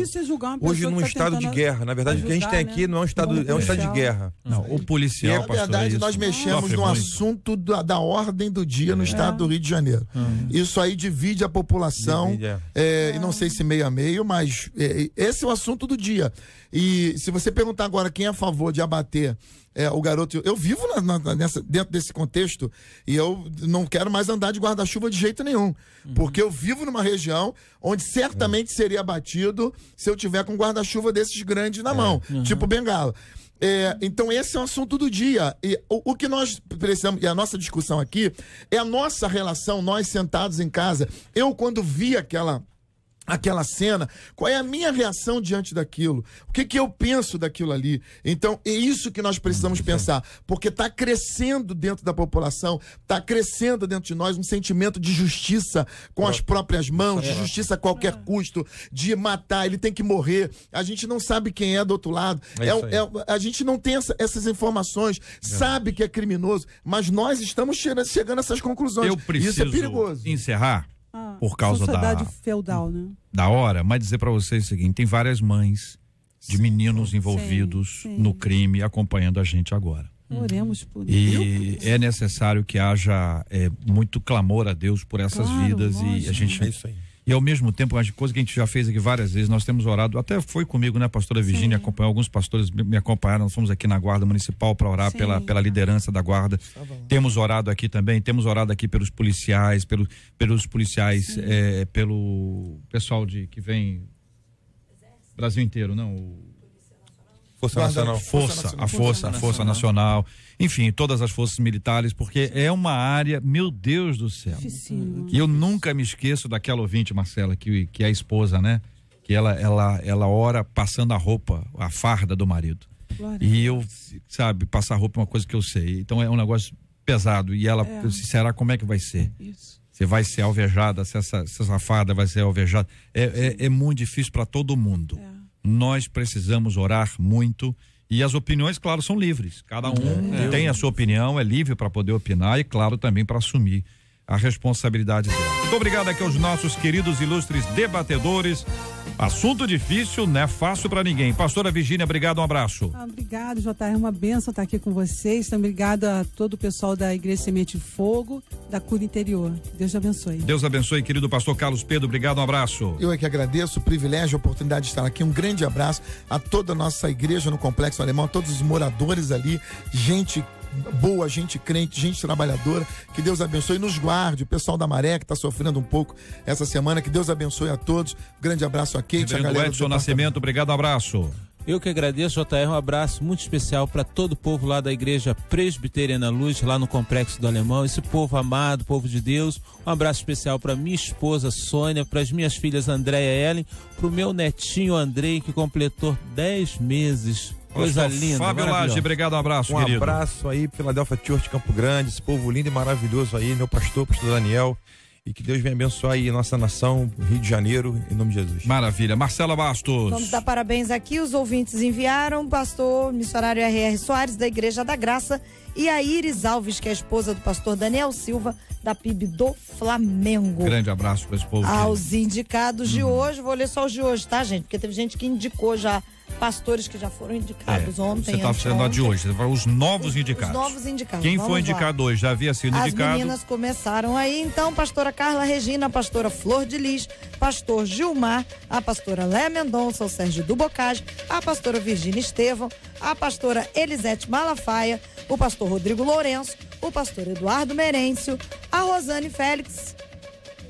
Hoje, num tá estado de guerra. Na verdade, ajudar, o que a gente tem né? aqui não é um estado, é um estado de guerra. Não, o policial. na é verdade, nós mexemos no assunto da, da, ordem do dia é. no estado do Rio de Janeiro. Ah. Isso aí divide a população. Divide, é. é não sei se meio a meio, mas esse é o assunto do dia. E se você perguntar agora quem é a favor de abater é, o garoto. Eu vivo na, na, nessa, dentro desse contexto e eu não quero mais andar de guarda-chuva de jeito nenhum. Uhum. Porque eu vivo numa região onde certamente uhum. seria abatido se eu tiver com um guarda-chuva desses grandes na é. mão, uhum. tipo bengala. É, então, esse é o assunto do dia. E o, o, que nós precisamos, e a nossa discussão aqui, é a nossa relação, nós sentados em casa. Eu, quando vi aquela aquela cena, qual é a minha reação diante daquilo, o que, que eu penso daquilo ali. Então, é isso que nós precisamos uhum. pensar, porque está crescendo dentro da população, está crescendo dentro de nós um sentimento de justiça com as próprias mãos, de justiça a qualquer ah. custo, de matar, ele tem que morrer, a gente não sabe quem é do outro lado, é é, é a gente não tem essa, essas informações, é. sabe que é criminoso, mas nós estamos chegando a essas conclusões. Eu preciso isso é perigoso. encerrar ah, por causa da feudal, né? Da hora, mas dizer para vocês o seguinte, tem várias mães de meninos envolvidos sim, sim. no crime acompanhando a gente agora. Oremos por E Deus. é necessário que haja é, muito clamor a Deus por essas claro, vidas lógico. e a gente é e ao mesmo tempo, as coisa que a gente já fez aqui várias vezes, nós temos orado, até foi comigo, né, pastora Virginia acompanhou, alguns pastores me acompanharam, nós fomos aqui na Guarda Municipal para orar pela, pela liderança da Guarda. Tá temos orado aqui também, temos orado aqui pelos policiais, pelo, pelos policiais, é, pelo pessoal de que vem. Brasil inteiro, não? O, Força Nacional. Força, a Força, a Força Nacional enfim, todas as forças militares, porque é uma área, meu Deus do céu. E eu nunca me esqueço daquela ouvinte, Marcela, que, que é a esposa, né? Que ela, ela, ela ora passando a roupa, a farda do marido. Glória. E eu, sabe, passar roupa é uma coisa que eu sei. Então é um negócio pesado. E ela, é. será como é que vai ser? Isso. Você vai ser alvejada, se essa, se essa farda vai ser alvejada. É, é, é muito difícil para todo mundo. É. Nós precisamos orar muito e as opiniões, claro, são livres. Cada um é, tem a sua opinião, é livre para poder opinar e, claro, também para assumir a responsabilidade dela. Muito obrigado aqui aos nossos queridos ilustres debatedores. Assunto difícil, né? fácil para ninguém. Pastora Virgínia, obrigado, um abraço. Ah, obrigado, JR, é uma benção estar aqui com vocês. Também obrigado a todo o pessoal da Igreja Semente Fogo, da Cura Interior. Deus te abençoe. Deus abençoe, querido pastor Carlos Pedro, obrigado, um abraço. Eu é que agradeço o privilégio, a oportunidade de estar aqui. Um grande abraço a toda a nossa igreja no Complexo Alemão, a todos os moradores ali, gente boa, gente crente, gente trabalhadora. Que Deus abençoe e nos guarde. O pessoal da Maré que está sofrendo um pouco essa semana. Que Deus abençoe a todos. grande abraço a Kate, Reverendo a galera. Edson Nascimento, obrigado, abraço. Eu que agradeço, JR, um abraço muito especial para todo o povo lá da Igreja Presbiteriana Luz, lá no Complexo do Alemão, esse povo amado, povo de Deus. Um abraço especial para minha esposa Sônia, para as minhas filhas Andréia e Ellen, para o meu netinho Andrei, que completou 10 meses Coisa linda. Fábio Laje, obrigado, um abraço, um querido. abraço aí, Filadélfia Church Campo Grande, esse povo lindo e maravilhoso aí, meu pastor, pastor Daniel. E que Deus venha abençoar aí nossa nação, Rio de Janeiro, em nome de Jesus. Maravilha. Marcela Bastos. Vamos dar parabéns aqui. Os ouvintes enviaram pastor missionário R.R. Soares, da Igreja da Graça, e a Iris Alves, que é a esposa do pastor Daniel Silva, da PIB do Flamengo. Grande abraço para esse povo. Aos indicados uhum. de hoje, vou ler só os de hoje, tá, gente? Porque teve gente que indicou já pastores que já foram indicados é, ontem. Tá você está fazendo a de hoje, os novos os, indicados. Os novos indicados. Quem Vamos foi indicado lá. hoje? Já havia sido As indicado. As meninas começaram aí, então, pastora Carla Regina, pastora Flor de Lis, pastor Gilmar, a pastora Léa Mendonça, o Sérgio Dubocage, a pastora Virginia Estevão, a pastora Elisete Malafaia, o pastor Rodrigo Lourenço, o pastor Eduardo Merêncio, a Rosane Félix,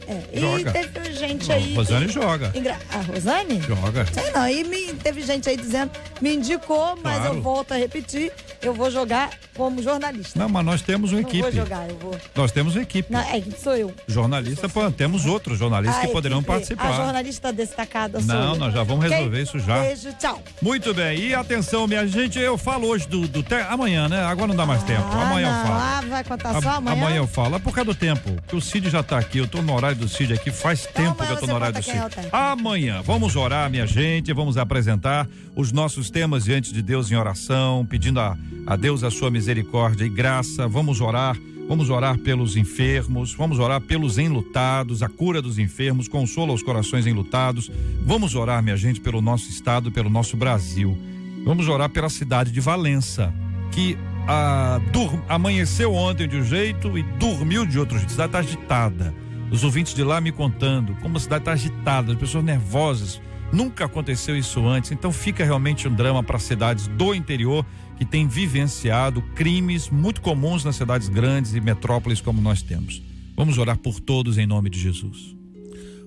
é. Joga. E teve gente aí. A Rosane joga. A ah, Rosane? Joga. Sei não. E me, teve gente aí dizendo, me indicou, mas claro. eu volto a repetir, eu vou jogar como jornalista. Não, mas nós temos uma equipe. equipe. Vou jogar, eu vou. Nós temos uma equipe. Não, é, sou eu. Jornalista, sou temos outros jornalistas a que ah, poderão equipe, participar. A jornalista destacada sou Não, eu. nós já vamos okay? resolver isso já. Beijo, tchau. Muito bem. E atenção, minha gente, eu falo hoje do, do amanhã, né? Agora não dá mais ah, tempo. Amanhã não, eu falo. Ah, vai contar a, só amanhã? Amanhã eu falo. É por causa do tempo. Porque o Cid já está aqui, eu estou no horário horário do Cid aqui, faz então, tempo que eu tô no horário do Cid. Amanhã, vamos orar, minha gente, vamos apresentar os nossos temas diante de Deus em oração, pedindo a, a Deus a sua misericórdia e graça. Vamos orar. Vamos orar pelos enfermos, vamos orar pelos enlutados, a cura dos enfermos, consola os corações enlutados. Vamos orar, minha gente, pelo nosso estado, pelo nosso Brasil. Vamos orar pela cidade de Valença, que ah, dur amanheceu ontem de um jeito e dormiu de outro jeito, está agitada os ouvintes de lá me contando como a cidade está agitada, as pessoas nervosas. Nunca aconteceu isso antes, então fica realmente um drama para cidades do interior que têm vivenciado crimes muito comuns nas cidades grandes e metrópoles como nós temos. Vamos orar por todos em nome de Jesus.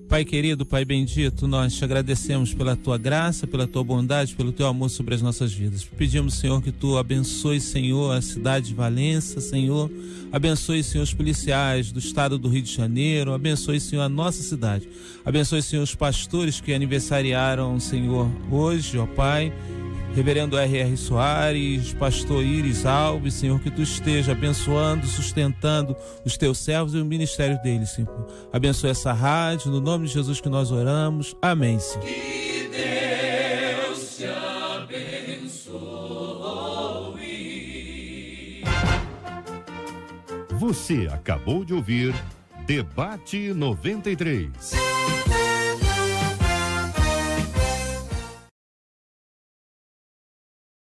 Pai querido, Pai bendito, nós te agradecemos pela tua graça, pela tua bondade, pelo teu amor sobre as nossas vidas. Pedimos, Senhor, que tu abençoe, Senhor, a cidade de Valença, Senhor. Abençoe, Senhor, os policiais do estado do Rio de Janeiro. Abençoe, Senhor, a nossa cidade. Abençoe, Senhor, os pastores que aniversariaram, Senhor, hoje, ó Pai Reverendo R.R. Soares, Pastor Iris Alves, Senhor, que tu esteja abençoando, sustentando os teus servos e o ministério deles, Senhor. Abençoe essa rádio, no nome de Jesus que nós oramos. Amém, Senhor. Que Deus te abençoe. Você acabou de ouvir Debate 93.